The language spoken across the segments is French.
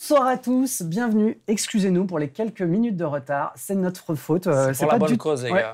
Bonsoir à tous, bienvenue. Excusez-nous pour les quelques minutes de retard, c'est notre faute. Euh, c'est pas du...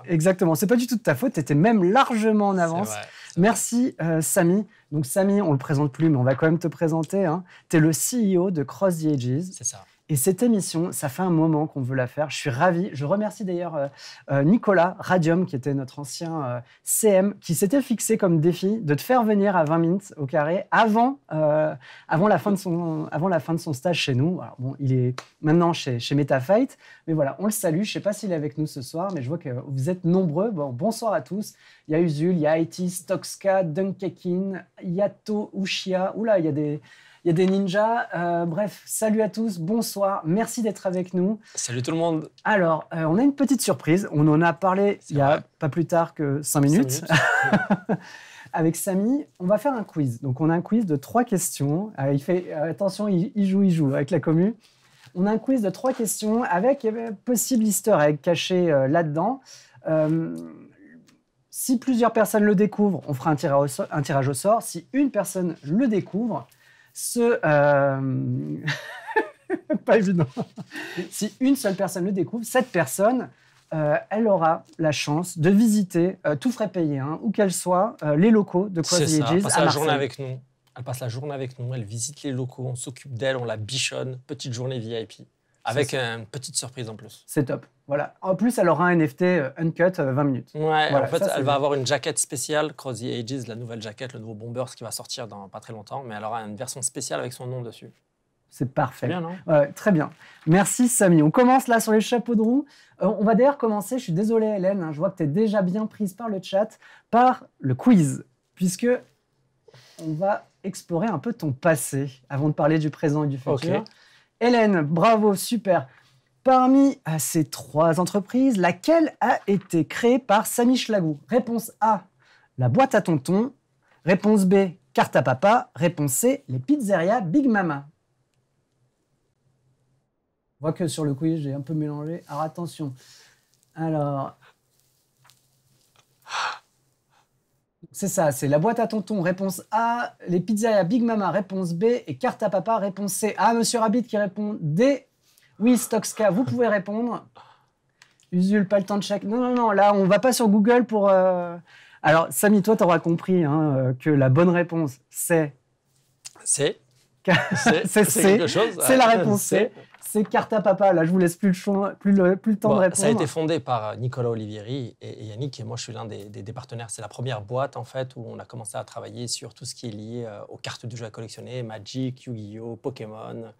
Exactement, c'est pas du tout ta faute, t'étais même largement en avance. Merci, euh, Samy. Donc, Samy, on le présente plus, mais on va quand même te présenter. Hein. t'es Tu le CEO de Cross the Ages. C'est ça. Et cette émission, ça fait un moment qu'on veut la faire. Je suis ravi. Je remercie d'ailleurs euh, euh, Nicolas Radium, qui était notre ancien euh, CM, qui s'était fixé comme défi de te faire venir à 20 minutes au carré avant, avant, la, fin de son, avant la fin de son stage chez nous. bon, il est maintenant chez, chez MetaFight. Mais voilà, on le salue. Je ne sais pas s'il est avec nous ce soir, mais je vois que vous êtes nombreux. Bon, bonsoir à tous. Il y a Usul, il y a IT, Stoxka, Dunkekin, Yato, Ushia. Oula, il y a des il y a des ninjas. Euh, bref, salut à tous, bonsoir, merci d'être avec nous. Salut tout le monde. Alors, euh, on a une petite surprise. On en a parlé il n'y a pas plus tard que 5 minutes. avec Samy, on va faire un quiz. Donc, on a un quiz de trois questions. Euh, il fait attention, il, joue, il joue avec la commu. On a un quiz de trois questions avec possible Easter egg caché là-dedans. Si plusieurs personnes le découvrent, on fera un tirage au sort. Si une personne le découvre, ce... Euh, pas évident. si une seule personne le découvre, cette personne, euh, elle aura la chance de visiter, euh, tout frais payé, hein, où qu'elle soit, les locaux de quoi Villages. Elle la journée avec nous. Elle passe la journée avec nous, elle visite les locaux, on s'occupe d'elle, on la bichonne. Petite journée VIP. Avec une petite surprise en plus. C'est top. Voilà. En plus, elle aura un NFT euh, uncut 20 euh, minutes. Ouais, en fait, elle va avoir une jaquette spéciale, Crazy Ages, la nouvelle jaquette, le nouveau ce qui va sortir dans pas très longtemps, mais elle aura une version spéciale avec son nom dessus. C'est parfait. Bien, très bien. Merci Samy. On commence là sur les chapeaux de roue. Euh, on va d'ailleurs commencer, je suis désolé Hélène, hein, je vois que tu es déjà bien prise par le chat, par le quiz, puisque on va explorer un peu ton passé avant de parler du présent et du futur. Hélène, bravo, super. Parmi euh, ces trois entreprises, laquelle a été créée par Samy Schlagou Réponse A, la boîte à tonton. Réponse B, carte à papa. Réponse C, les pizzerias Big Mama. On voit que sur le quiz, j'ai un peu mélangé. Alors attention. Alors, C'est ça, c'est la boîte à tonton, réponse A, les pizzas à Big Mama, réponse B, et carte à papa, réponse C. Ah, monsieur Rabbit qui répond D. Oui, Stoxka, vous pouvez répondre. usule pas le temps de chaque. Non, non, non, là, on va pas sur Google pour. Euh, Alors, Sami, toi, tu auras compris hein, euh, que la bonne réponse, c'est. C'est C'est la hein. réponse C. C'est Carta Papa. Là, je vous laisse plus le, plus plus le temps de répondre. Ça a été fondé par euh, Nicolas Olivieri et, Yannick. Et moi, je suis l'un des, partenaires. C'est la première boîte, en fait, où on a commencé à travailler sur tout ce qui est lié euh, aux cartes de jeux à collectionner Magic, Yu-Gi-Oh!, Pokémon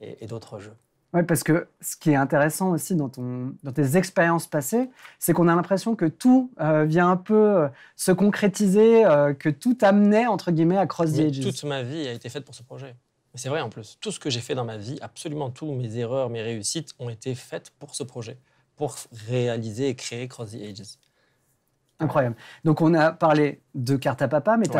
et, d'autres jeux. Oui, parce que ce qui est intéressant aussi dans, ton, tes expériences passées, c'est qu'on a l'impression que tout euh, vient un peu se concrétiser, que tout amenait, entre guillemets, à Cross the Toute ma vie a été faite pour ce projet c'est vrai en plus, tout ce que j'ai fait dans ma vie, absolument tous mes erreurs, mes réussites ont été faites pour ce projet, pour réaliser et créer Cross the Ages. Incroyable. Donc on a parlé de carte à papa, mais tu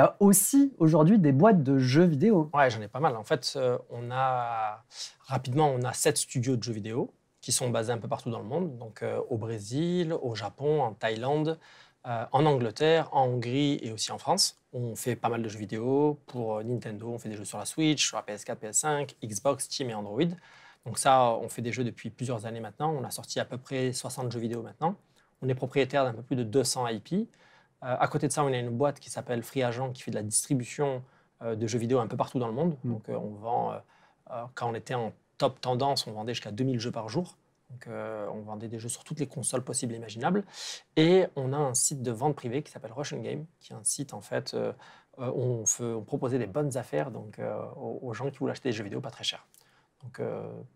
as aussi aujourd'hui des boîtes de jeux vidéo. Ouais, j'en ai pas mal. En fait, euh, on a rapidement, on a sept studios de jeux vidéo qui sont basés un peu partout dans le monde, donc euh, au Brésil, au Japon, en Thaïlande, euh, en Angleterre, en Hongrie et aussi en France. On fait pas mal de jeux vidéo. Pour euh, Nintendo, on fait des jeux sur la Switch, sur la PS4, PS5, Xbox, Steam et Android. Donc ça, on fait des jeux depuis plusieurs années maintenant. On a sorti à peu près 60 jeux vidéo maintenant. On est propriétaire d'un peu plus de 200 IP. Euh, à côté de ça, on a une boîte qui s'appelle Free Agent qui fait de la distribution de jeux vidéo un peu partout dans le monde. Mm. Donc on vend, quand on était en top tendance, on vendait jusqu'à 2000 jeux par jour. Donc, euh, on vendait des jeux sur toutes les consoles possibles et imaginables. Et on a un site de vente privée qui s'appelle Russian Game, qui est un site en fait euh, euh, où on, fait, proposait des bonnes affaires donc, aux, gens qui voulaient acheter des jeux vidéo pas très chers. Donc,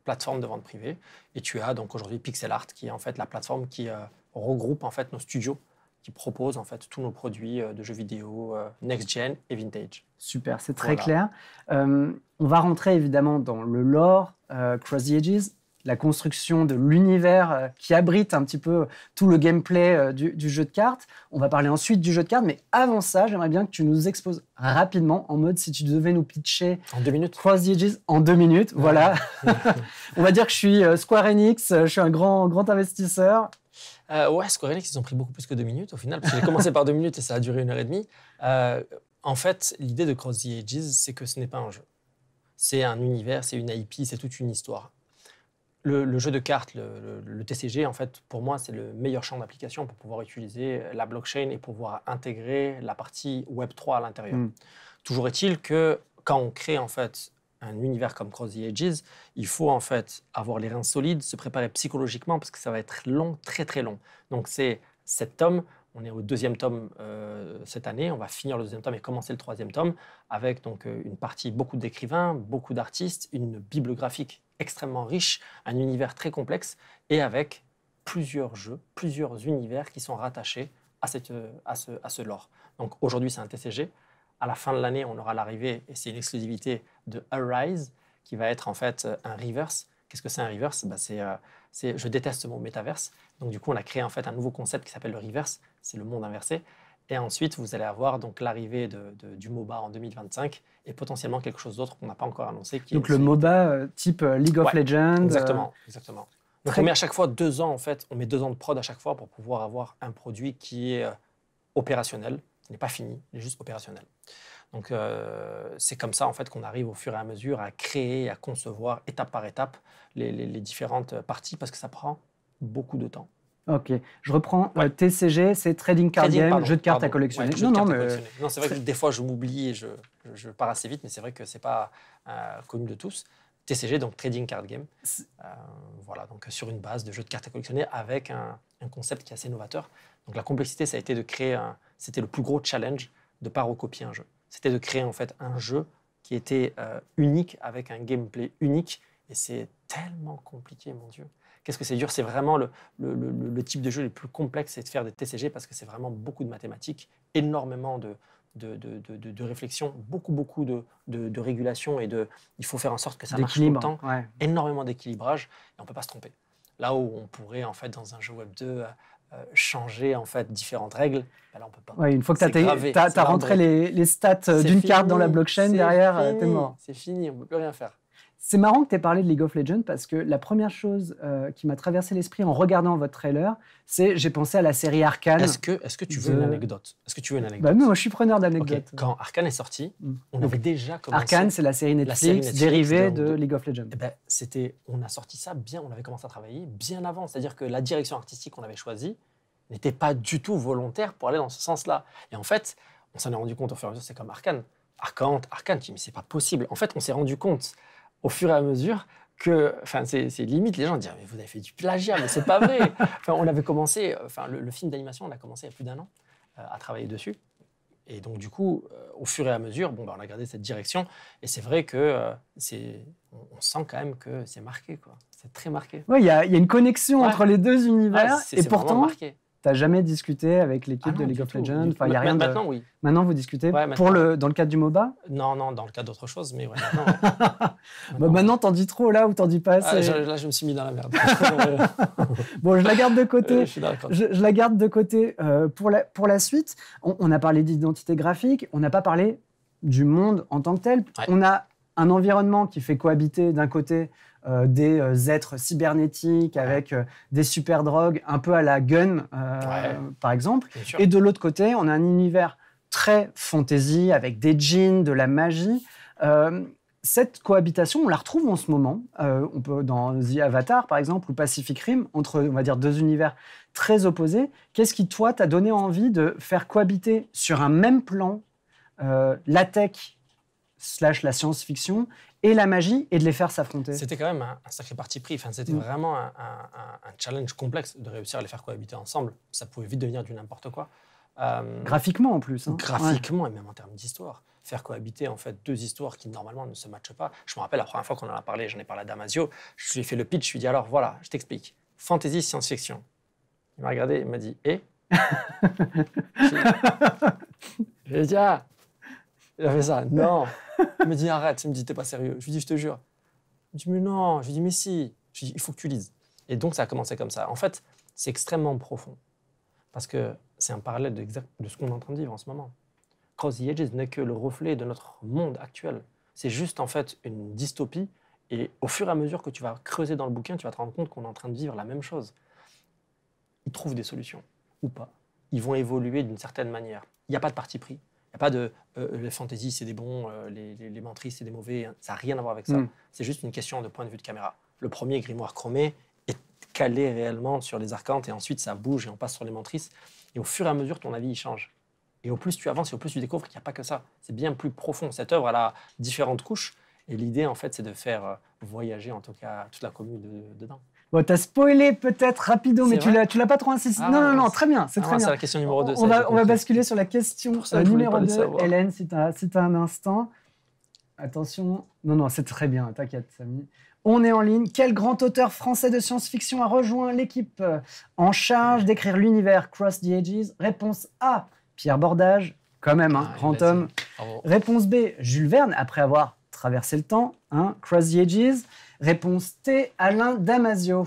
plateforme de vente privée. Et tu as donc aujourd'hui Pixel Art, qui est en fait la plateforme qui regroupe en fait nos studios qui propose en fait tous nos produits de jeux vidéo next gen et vintage. Super, c'est très clair. on va rentrer évidemment dans le lore Cross the Ages la construction de l'univers euh, qui abrite un petit peu euh, tout le gameplay euh, du, jeu de cartes. On va parler ensuite du jeu de cartes, mais avant ça, j'aimerais bien que tu nous exposes ah. rapidement en mode si tu devais nous pitcher. En deux minutes. Cross the Edges en deux minutes, voilà. On va dire que je suis Square Enix, je suis un grand, grand investisseur. Euh, ouais, Square Enix, ils ont pris beaucoup plus que deux minutes au final, parce que j'ai commencé par deux minutes et ça a duré une heure et demie. en fait, l'idée de Cross the Edges, c'est que ce n'est pas un jeu. C'est un univers, c'est une IP, c'est toute une histoire le, jeu de cartes, le, TCG, en fait, pour moi, c'est le meilleur champ d'application pour pouvoir utiliser la blockchain et pouvoir intégrer la partie Web3 à l'intérieur. Hmm. Toujours est-il que quand on crée, en fait, un univers comme Cross the Edges, il faut, en fait, avoir les reins solides, se préparer psychologiquement parce que ça va être long, très, très long. Donc, c'est cet homme, on est au deuxième tome euh, cette année. On va finir le deuxième tome et commencer le troisième tome avec donc euh, une partie beaucoup d'écrivains, beaucoup d'artistes, une bibliographique extrêmement riche, un univers très complexe et avec plusieurs jeux, plusieurs univers qui sont rattachés à, ce, à ce lore. Donc aujourd'hui, c'est un TCG. À la fin de l'année, on aura l'arrivée, et c'est une exclusivité, de Arise, qui va être en fait un reverse Qu'est-ce que c'est un reverse bah, c'est, euh, Je déteste mon mot métaverse. Donc, du coup, on a créé en fait un nouveau concept qui s'appelle le reverse. C'est le monde inversé. Et ensuite, vous allez avoir donc l'arrivée de, du MOBA en 2025 et potentiellement quelque chose d'autre qu'on n'a pas encore annoncé. Qui donc le MOBA euh, type euh, League of Legends. Exactement, exactement. Donc on met à chaque fois deux ans en fait, on met deux ans de prod à chaque fois pour pouvoir avoir un produit qui est opérationnel, Ce n'est pas fini, il est juste opérationnel. Donc euh, c'est comme ça en fait qu'on arrive au fur et à mesure à créer, à concevoir étape par étape les, différentes euh, parties parce que ça prend beaucoup de temps. Ok, je reprends euh, TCG, c'est Trading Card Game, jeu de cartes à collectionner. non, non, mais... non c'est vrai que des fois je m'oublie et je, je, pars assez vite, mais c'est vrai que c'est pas connu de tous. TCG, donc Trading Card Game, voilà, donc sur une base de jeu de cartes à collectionner avec un, un concept qui est assez novateur. Donc la complexité, ça a été de créer, c'était le plus gros challenge de ne pas recopier un jeu c'était de créer en fait un jeu qui était euh, unique avec un gameplay unique. Et c'est tellement compliqué, mon Dieu. Qu'est-ce que c'est dur C'est vraiment le, le, type de jeu le plus complexe, c'est de faire des TCG parce que c'est vraiment beaucoup de mathématiques, énormément de, de, réflexion, beaucoup, beaucoup de, régulation et de, il faut faire en sorte que ça marche tout le temps. Énormément d'équilibrage et on ne peut pas se tromper. Là où on pourrait, en fait, dans un jeu Web 2, euh, changer en fait différentes règles, ben on peut pas. une fois que tu as, rentré les, les stats euh, d'une carte dans la blockchain, derrière, euh, C'est fini, on peut plus rien faire. C'est marrant que tu aies parlé de League of Legends parce que la première chose euh, qui m'a traversé l'esprit en regardant votre trailer, c'est j'ai pensé à la série Arkane. Est-ce que, est que tu veux une anecdote Est-ce que tu veux une anecdote bah non, je suis preneur d'anecdotes. Quand Arkane est sorti, mm. on avait déjà commencé. Arkane, c'est la série Netflix, la dérivée de... League of Legends. Eh ben, c'était, on a sorti ça bien, on avait commencé à travailler bien avant. C'est-à-dire que la direction artistique qu'on avait choisie n'était pas du tout volontaire pour aller dans ce sens-là. Et en fait, on s'en est rendu compte au fur et à mesure, c'est comme Arkane. Arkane, Arkane, mais c'est pas possible. En fait, on s'est rendu compte au fur et à mesure que, enfin, c'est limite, les gens disent, ah, mais vous avez fait du plagiat, mais c'est pas vrai. enfin, on avait commencé, enfin, le, film d'animation, on a commencé il y a plus d'un an euh, à travailler dessus. Et donc, du coup, euh, au fur et à mesure, bon, bah, on a gardé cette direction. Et c'est vrai que euh, c'est, on, sent quand même que c'est marqué, quoi. C'est très marqué. Oui, il y, y, a une connexion entre les deux univers. et pourtant, marqué jamais discuté avec l'équipe ah de League of Legends enfin, y a rien Maintenant, oui. Maintenant, vous discutez Pour le... dans le cadre du MOBA Non, non, dans le cadre d'autre chose, mais maintenant. maintenant, t'en dis trop là ou t'en dis pas ah, assez Là, je me suis mis dans la merde. bon, je la garde de côté. je, je, la garde de côté euh, pour, la, pour la suite. On, a parlé d'identité graphique, on n'a pas parlé du monde en tant que tel. On a un environnement qui fait cohabiter d'un côté euh, des euh, êtres cybernétiques avec euh, des super drogues un peu à la gun, par exemple. Et de l'autre côté, on a un univers très fantasy avec des jeans, de la magie. cette cohabitation, on la retrouve en ce moment. on peut dans The Avatar, par exemple, ou Pacific Rim, entre, on va dire, deux univers très opposés. Qu'est-ce qui, toi, t'a donné envie de faire cohabiter sur un même plan la tech slash la science-fiction et la magie et de les faire s'affronter. C'était quand même un, sacré parti pris. Enfin, c'était mm. vraiment un, challenge complexe de réussir à les faire cohabiter ensemble. Ça pouvait vite devenir du n'importe quoi. Euh, graphiquement en plus. Hein. Graphiquement et même en termes d'histoire. Faire cohabiter en fait deux histoires qui normalement ne se matchent pas. Je me rappelle la première fois qu'on en a parlé, j'en ai parlé à Damasio, je lui ai fait le pitch, je lui ai dit alors voilà, je t'explique. Fantasy, science-fiction. Il m'a regardé, il m'a dit et eh? ai il avait ça. Non. Il me dit arrête. Il me dit t'es pas sérieux. Je lui dis je te jure. Il me dit mais non. Je lui dis mais si. Je il faut que tu lises. Et donc ça a commencé comme ça. En fait, c'est extrêmement profond parce que c'est un parallèle de, ce qu'on est en train de vivre en ce moment. Cross the Edges n'est que le reflet de notre monde actuel. C'est juste en fait une dystopie. Et au fur et à mesure que tu vas creuser dans le bouquin, tu vas te rendre compte qu'on est en train de vivre la même chose. Ils trouvent des solutions ou pas. Ils vont évoluer d'une certaine manière. Il n'y a pas de parti pris pas de euh, les fantaisies, c'est des bons, euh, les, les, c'est des mauvais. Hein. Ça n'a rien à voir avec ça. Mm. C'est juste une question de point de vue de caméra. Le premier grimoire chromé est calé réellement sur les arcantes et ensuite ça bouge et on passe sur les mentrices. Et au fur et à mesure, ton avis il change. Et au plus tu avances et au plus tu découvres qu'il n'y a pas que ça. C'est bien plus profond. Cette œuvre, elle a différentes couches. Et l'idée, en fait, c'est de faire euh, voyager, en tout cas, toute la commune dedans. Bon, t'as spoilé peut-être rapido, mais tu l'as, l'as pas trop insisté. Ah non, non, non, très bien, c'est ah très bien. C'est la question numéro 2. On, va, basculer sur la question euh, numéro 2. Hélène, si un, as un instant. Attention. Non, non, c'est très bien, t'inquiète, Samy. On est en ligne. Quel grand auteur français de science-fiction a rejoint l'équipe euh, en charge d'écrire l'univers Cross the Ages Réponse A, Pierre Bordage, quand même, hein, ah, grand homme. Réponse B, Jules Verne, après avoir traversé le temps, hein, Cross the Ages. Réponse T, Alain Damasio.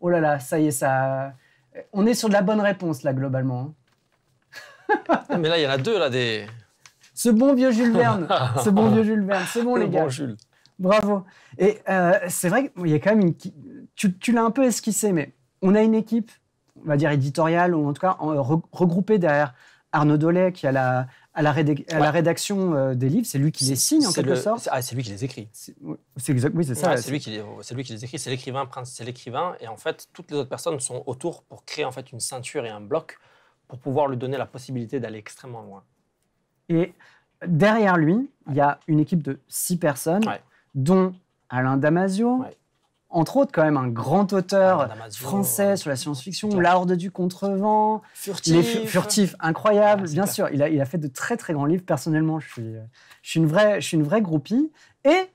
Oh là là, ça y est, ça. Euh, on est sur de la bonne réponse, là, globalement. Hein. Mais là, il y en a deux, là, des. Ce bon vieux Jules Verne. Ce bon vieux Jules Verne. C'est bon, les gars. Bon, Jules. Bravo. Et euh, c'est vrai qu'il y a quand même une. Tu, l'as un peu esquissé, mais on a une équipe, on va dire éditoriale, ou en tout cas regroupée derrière Arnaud Dollet, qui a la, à la, rédaction euh, des livres, c'est lui qui les signe en quelque sorte. Ah, c'est lui qui les écrit. C'est exact, oui, c'est ça. c'est lui, qui les, écrit, c'est l'écrivain, c'est l'écrivain, et en fait, toutes les autres personnes sont autour pour créer en fait une ceinture et un bloc pour pouvoir lui donner la possibilité d'aller extrêmement loin. Et derrière lui, il y a une équipe de six personnes, dont Alain Damasio, entre autres, quand même, un grand auteur ah, français sur la science-fiction, La Horde du Contrevent, Furtif. incroyable, bien sûr. Il a, fait de très, très grands livres. Personnellement, je suis, une, vraie, je suis une vraie groupie. Et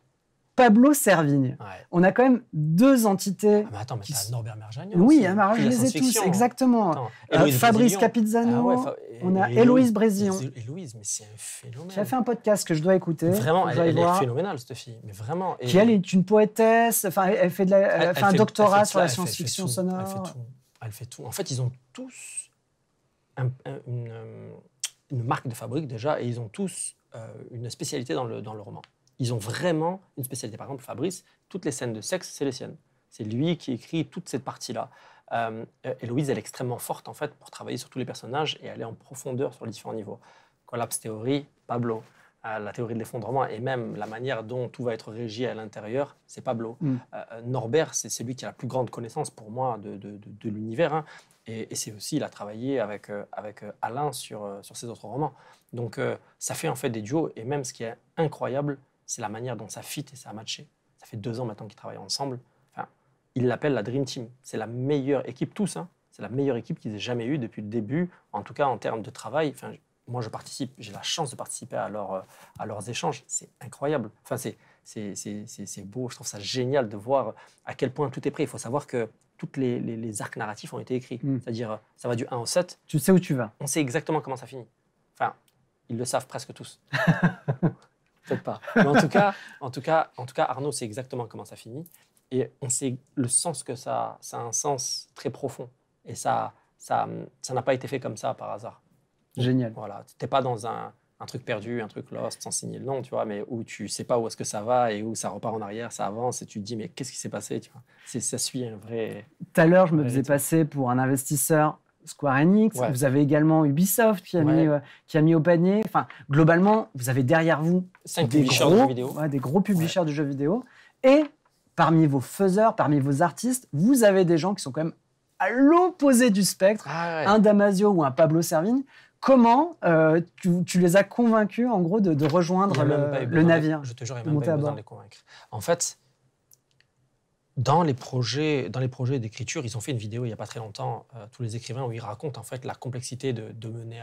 Pablo Servigne. On a quand même deux entités. Ah, mais attends, mais ça, Norbert Merjani Oui, aussi, ah, euh, je les ai tous, exactement. Euh, Fabrice Capizzano. Ah on a Héloïse Brésillon. Héloïse, mais c'est un phénomène. Qui a fait un podcast que je dois écouter. Vraiment, elle, est phénoménale, cette fille. Mais vraiment. elle, est une poétesse, enfin, elle fait, de la... un doctorat sur la science-fiction sonore. Elle fait, tout. elle fait tout. En fait, ils ont tous euh, une, marque de fabrique déjà et ils ont tous une spécialité dans le, dans le roman ils ont vraiment une spécialité. Par exemple, Fabrice, toutes les scènes de sexe, c'est les siennes. C'est lui qui écrit toute cette partie-là. Euh, euh elle est extrêmement forte, en fait, pour travailler sur tous les personnages et aller en profondeur sur les différents niveaux. Collapse théorie, Pablo. Euh, la théorie de l'effondrement et même la manière dont tout va être régi à l'intérieur, c'est Pablo. Mm. Euh, Norbert, c'est celui qui a la plus grande connaissance pour moi de, de, l'univers. Hein. Et, et c'est aussi, il a travaillé avec, avec Alain sur, sur ses autres romans. Donc, ça fait en fait des duos. Et même ce qui est incroyable, c'est la manière dont ça fit et ça a matché. Ça fait deux ans maintenant qu'ils travaillent ensemble. Enfin, ils l'appellent la Dream Team. C'est la meilleure équipe, tous. Hein. C'est la meilleure équipe qu'ils aient jamais eue depuis le début, en tout cas en termes de travail. Enfin, moi, je participe, j'ai la chance de participer à, euh, leurs échanges. C'est incroyable. Enfin, c'est, c'est, beau, je trouve ça génial de voir à quel point tout est prêt. Il faut savoir que tous les, arcs narratifs ont été écrits. Hmm. C'est-à-dire, ça va du 1 au 7. Tu sais où tu vas. On sait exactement comment ça finit. Enfin, ils le savent presque tous. pas. en tout cas, en tout cas, en tout cas, Arnaud sait exactement comment ça finit. Et on sait le sens que ça, ça a un sens très profond. Et ça, ça, ça n'a pas été fait comme ça par hasard. Génial. Voilà, t'es pas dans un, truc perdu, un truc lost, sans signer le nom, tu vois, mais où tu sais pas où est-ce que ça va et où ça repart en arrière, ça avance et tu te dis mais qu'est-ce qui s'est passé, tu vois. ça suit un vrai. Tout à l'heure, je me faisais passer pour un investisseur Square Enix, vous avez également Ubisoft qui a, mis, euh, qui a mis au panier. Enfin, globalement, vous avez derrière vous des gros, des gros publishers de jeux vidéo. Et parmi vos faiseurs, parmi vos artistes, vous avez des gens qui sont quand même à l'opposé du spectre, ah un Damasio ou un Pablo Servigne. Comment euh, tu, les as convaincus, en gros, de, rejoindre le, navire Je te jure, il n'y a même pas eu besoin de les convaincre. En fait, dans les projets, dans les projets d'écriture, ils ont fait une vidéo il n'y a pas très longtemps, euh, tous les écrivains, où ils racontent en fait la complexité de, mener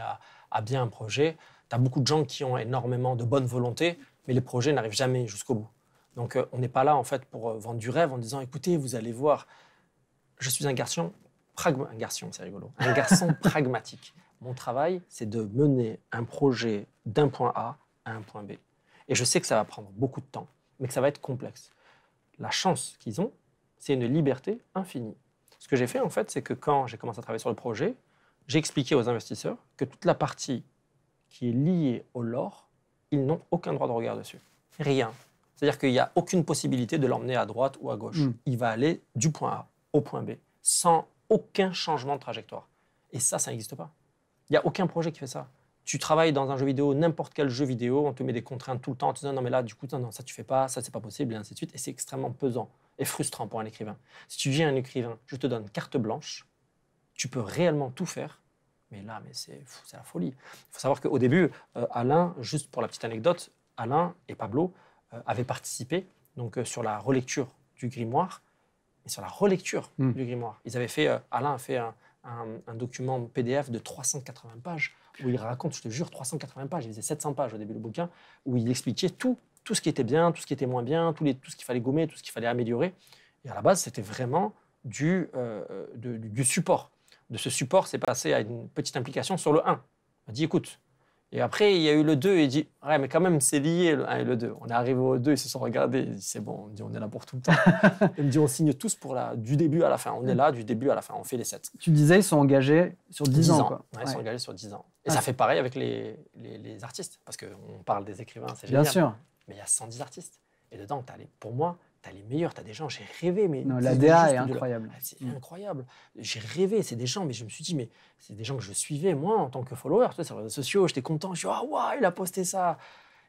à, bien un projet. Tu as beaucoup de gens qui ont énormément de bonne volonté, mais les projets n'arrivent jamais jusqu'au bout. Donc euh, on n'est pas là en fait pour euh, vendre du rêve en disant écoutez, vous allez voir, je suis un garçon, un garçon, c'est rigolo, un garçon pragmatique. Mon travail, c'est de mener un projet d'un point A à un point B. Et je sais que ça va prendre beaucoup de temps, mais que ça va être complexe. La chance qu'ils ont, c'est une liberté infinie. Ce que j'ai fait, en fait, c'est que quand j'ai commencé à travailler sur le projet, j'ai expliqué aux investisseurs que toute la partie qui est liée au lore, ils n'ont aucun droit de regard dessus. Rien. C'est-à-dire qu'il n'y a aucune possibilité de l'emmener à droite ou à gauche. Hmm. Il va aller du point A au point B, sans aucun changement de trajectoire. Et ça, ça n'existe pas. Il n'y a aucun projet qui fait ça. Tu travailles dans un jeu vidéo, n'importe quel jeu vidéo, on te met des contraintes tout le temps, tu te dis non mais là, du coup, ça tu fais pas, ça c'est pas possible, et ainsi de suite, et c'est extrêmement pesant est frustrant pour un écrivain. Si tu viens un écrivain, je te donne carte blanche, tu peux réellement tout faire, mais là, mais c'est la folie. Il faut savoir qu'au début, euh, Alain, juste pour la petite anecdote, Alain et Pablo euh, avaient participé donc euh, sur la relecture du grimoire, Et sur la relecture hmm. du grimoire. Ils avaient fait, Alain a fait un, un, document PDF de 380 pages où il raconte, je te jure, 380 pages, il faisait 700 pages au début du bouquin, où il expliquait tout tout ce qui était bien, tout ce qui était moins bien, tout, les, tout ce qu'il fallait gommer, tout ce qu'il fallait améliorer. Et à la base, c'était vraiment du, euh, du, support. De ce support, c'est passé à une petite implication sur le 1. On dit, écoute. Et après, il y a eu le 2 il dit, ouais, mais quand même, c'est lié le 1 et le 2. On est arrivé au 2, ils se sont regardés, c'est bon, on, dit, on est là pour tout le temps. il me dit, on signe tous pour la, du début à la fin. On est là du début à la fin, on fait les 7. Tu disais, ils sont engagés sur 10, ans. Ils sont engagés sur 10 ans. Et ah. ça fait pareil avec les, les, artistes, parce qu'on parle des écrivains, c'est Bien sûr mais il y a 110 artistes. Et dedans, pour moi, tu as les meilleurs, tu as des gens, j'ai rêvé. Mais non, la DA est incroyable. Ah, c'est mm. incroyable. J'ai rêvé, c'est des gens, mais je me suis dit, mais c'est des gens que je suivais, moi, en tant que follower, sur les réseaux sociaux, j'étais content, je suis, ah, waouh, il a posté ça.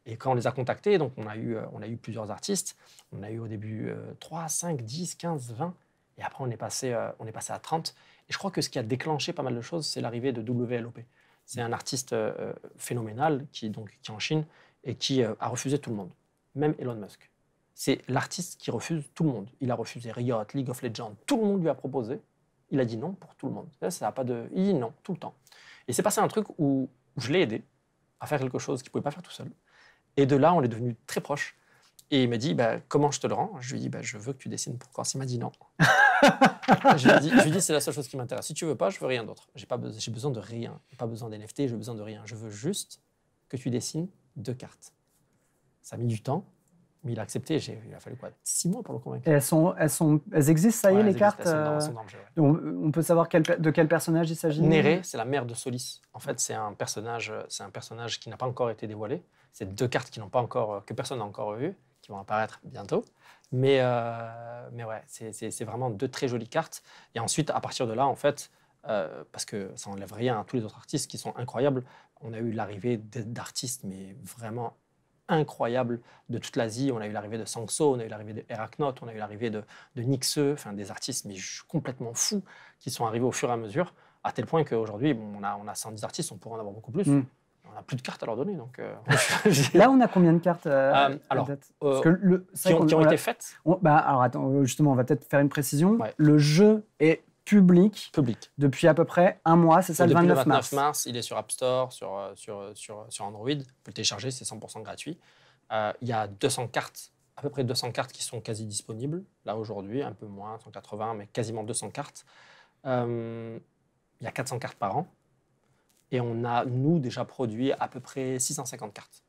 Et quand on les a contactés, donc on a eu, euh, on a eu plusieurs artistes, on a eu au début 3, 5, 10, 15, 20, et après on est, passé, euh, on est passé à 30. Et je crois que ce qui a déclenché pas mal de choses, c'est l'arrivée de WLOP. C'est un artiste euh, phénoménal qui, donc, qui est en Chine, et qui euh, a refusé tout le monde, même Elon Musk. C'est l'artiste qui refuse tout le monde. Il a refusé Riot, League of Legends, tout le monde lui a proposé. Il a dit non pour tout le monde. ça a pas de... Il dit non tout le temps. Et c'est passé un truc où je l'ai aidé à faire quelque chose qu'il ne pouvait pas faire tout seul. Et de là, on est devenu très proches. Et il m'a dit, bah, comment je te le rends Je lui ai dit, bah, je veux que tu dessines pour Corse. Il m'a dit non. je lui ai dit, c'est la seule chose qui m'intéresse. Si tu veux pas, je veux rien d'autre. J'ai pas j'ai besoin de rien. pas besoin d'NFT, j'ai besoin de rien. Je veux juste que tu dessines deux cartes. Ça a mis du temps, mais il a accepté. Il a fallu quoi Six mois pour le convaincre. elles, sont, elles, sont, elles existent, ça y est, les cartes on, peut savoir de quel personnage il s'agit Néré, c'est la mère de Solis. En fait, c'est un personnage, c'est un personnage qui n'a pas encore été dévoilé. C'est deux cartes qui n'ont pas encore, que personne n'a encore vues, qui vont apparaître bientôt. Mais, euh, mais ouais, c'est vraiment deux très jolies cartes. Et ensuite, à partir de là, en fait, euh, parce que ça enlève rien à tous les autres artistes qui sont incroyables. On a eu l'arrivée d'artistes, mais vraiment incroyables de toute l'Asie. On a eu l'arrivée de Sangso, on a eu l'arrivée de Heraknot, on a eu l'arrivée de, de enfin des artistes mais complètement fous qui sont arrivés au fur et à mesure, à tel point qu'aujourd'hui, bon, on, a, on a 110 artistes, on pourrait en avoir beaucoup plus. Mm. On n'a plus de cartes à leur donner. Donc, euh, Là, on a combien de cartes euh, le, qui, ont, été faites bah, Alors, attends, justement, on va peut-être faire une précision. Le jeu est public, public. depuis à peu près un mois, c'est ça le 29, mars. Il est sur App Store, sur, euh, sur, euh, sur, euh, sur Android, vous pouvez le télécharger, c'est 100% gratuit. il y a 200 cartes, à peu près 200 cartes qui sont quasi disponibles, là aujourd'hui, un peu moins, 180, mais quasiment 200 cartes. il y a 400 cartes par an, et on a, nous, déjà produit à peu près 650 cartes.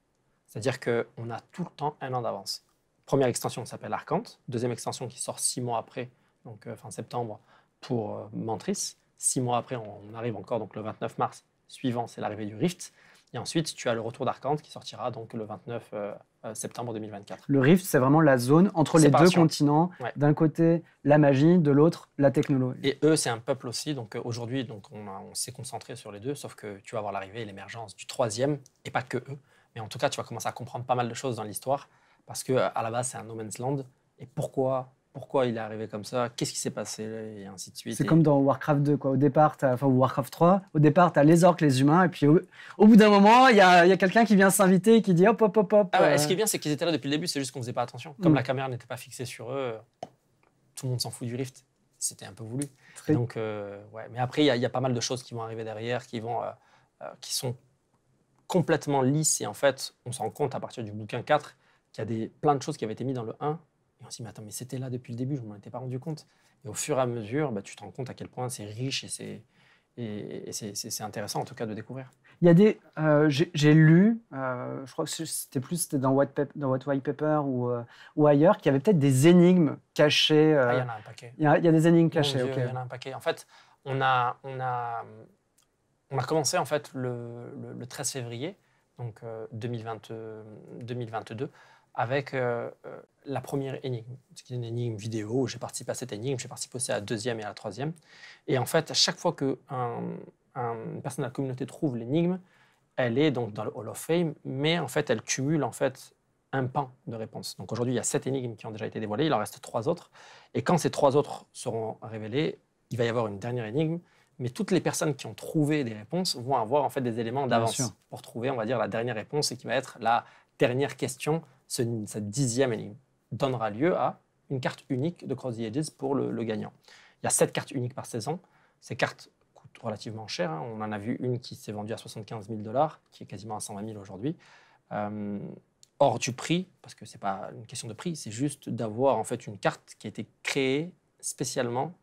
C'est-à-dire qu'on a tout le temps un an d'avance. Première extension s'appelle Arcante, deuxième extension qui sort six mois après, donc fin septembre, pour euh, Mantris. Six mois après, on arrive encore donc le 29 mars suivant, c'est l'arrivée du Rift. Et ensuite, tu as le retour d'Arcante qui sortira donc le 29 euh, euh, septembre 2024. Le Rift, c'est vraiment la zone entre les deux continents. D'un côté, la magie, de l'autre, la technologie. Et eux, c'est un peuple aussi. Donc aujourd'hui, donc on, s'est concentré sur les deux, sauf que tu vas voir l'arrivée et l'émergence du troisième, et pas que eux. Mais en tout cas, tu vas commencer à comprendre pas mal de choses dans l'histoire, parce que à la base, c'est un no man's land. Et pourquoi pourquoi il est arrivé comme ça, qu'est-ce qui s'est passé, et ainsi de suite. C'est comme dans Warcraft 2, quoi. Au départ, enfin Warcraft 3, au départ, tu as les orques, les humains, et puis au, bout d'un moment, il y a, quelqu'un qui vient s'inviter et qui dit hop, hop, hop, hop. Ah ouais, euh. Ce qui est bien, c'est qu'ils étaient là depuis le début, c'est juste qu'on faisait pas attention. Comme mm. la caméra n'était pas fixée sur eux, tout le monde s'en fout du lift. C'était un peu voulu. Donc, euh, ouais. Mais après, il y, a pas mal de choses qui vont arriver derrière, qui, vont, euh, qui sont complètement lisses. Et en fait, on s'en rend compte à partir du bouquin 4 qu'il y a des, plein de choses qui avaient été mises dans le 1 et on dit, mais attends, mais c'était là depuis le début, je ne m'en étais pas rendu compte. Et au fur et à mesure, bah, tu te rends compte à quel point c'est riche et c'est et, c'est intéressant en tout cas de découvrir. Il y a des, euh, j'ai lu, euh, je crois que c'était plus dans White Paper, dans White Paper ou, euh, ou ailleurs, qu'il y avait peut-être des énigmes cachées. Ah, il y en a un paquet. Il y, a, des énigmes oh cachées. en un paquet. En fait, on a, on a, on a en fait le, le, le 13 février, donc 2020, 2022, avec euh, euh, la première énigme. C'est une énigme vidéo, j'ai participé à cette énigme, j'ai participé aussi à la deuxième et à la troisième. Et en fait, à chaque fois qu'une personne de la communauté trouve l'énigme, elle est donc dans le Hall of Fame, mais en fait, elle cumule en fait un pan de réponses. Donc aujourd'hui, il y a sept énigmes qui ont déjà été dévoilées, il en reste trois autres. Et quand ces trois autres seront révélées, il va y avoir une dernière énigme, mais toutes les personnes qui ont trouvé des réponses vont avoir en fait des éléments d'avance pour trouver, on va dire, la dernière réponse et qui va être la dernière question cette dixième énigme donnera lieu à une carte unique de Cross the pour le, gagnant. Il y a sept cartes uniques par saison. Ces cartes coûtent relativement cher. Hein. On en a vu une qui s'est vendue à 75 000 dollars, qui est quasiment à 120 000 aujourd'hui. Euh, hors du prix, parce que ce n'est pas une question de prix, c'est juste d'avoir en fait une carte qui a été créée spécialement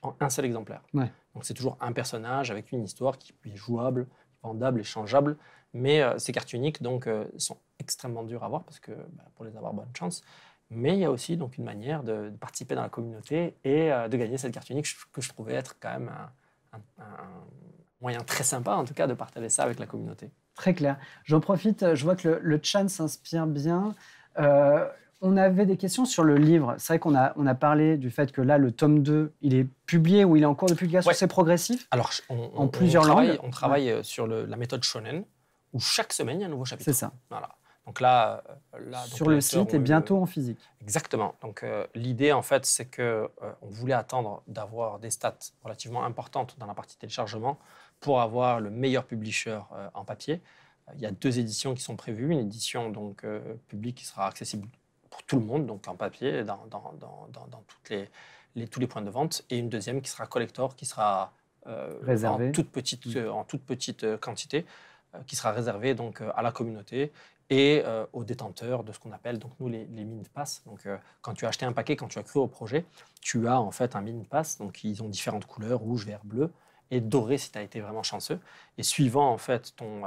en un seul exemplaire. Donc c'est toujours un personnage avec une histoire qui est jouable, vendable, et changeable. Mais euh, ces cartes uniques donc, euh, sont extrêmement dures à avoir parce que bah, pour les avoir, bonne chance. Mais il y a aussi donc, une manière de, participer dans la communauté et euh, de gagner cette carte unique que je trouvais être quand même un, moyen très sympa, en tout cas, de partager ça avec la communauté. Très clair. J'en profite, je vois que le, le s'inspire bien. on avait des questions sur le livre. C'est vrai qu'on a, on a parlé du fait que là, le tome 2, il est publié ou il est en cours de publication. C'est progressif Alors, en plusieurs langues. on travaille sur la méthode shonen où chaque semaine, il y a un nouveau chapitre. C'est ça. Voilà. Donc là, sur le site et euh, bientôt en physique. Exactement. Donc euh, l'idée en fait, c'est que euh, on voulait attendre d'avoir des stats relativement importantes dans la partie téléchargement pour avoir le meilleur publisher en papier. Il y a deux éditions qui sont prévues, une édition donc publique qui sera accessible pour tout le monde, donc en papier, dans, toutes les, les, tous les points de vente, et une deuxième qui sera collector, qui sera réservée mm. en toute petite, en toute petite quantité euh, qui sera réservé donc euh, à la communauté et euh, aux détenteurs de ce qu'on appelle donc nous les, mines de Donc quand tu as acheté un paquet, quand tu as cru au projet, tu as en fait un mine passe Donc ils ont différentes couleurs rouge, vert, bleu et doré si tu as été vraiment chanceux. Et suivant en fait ton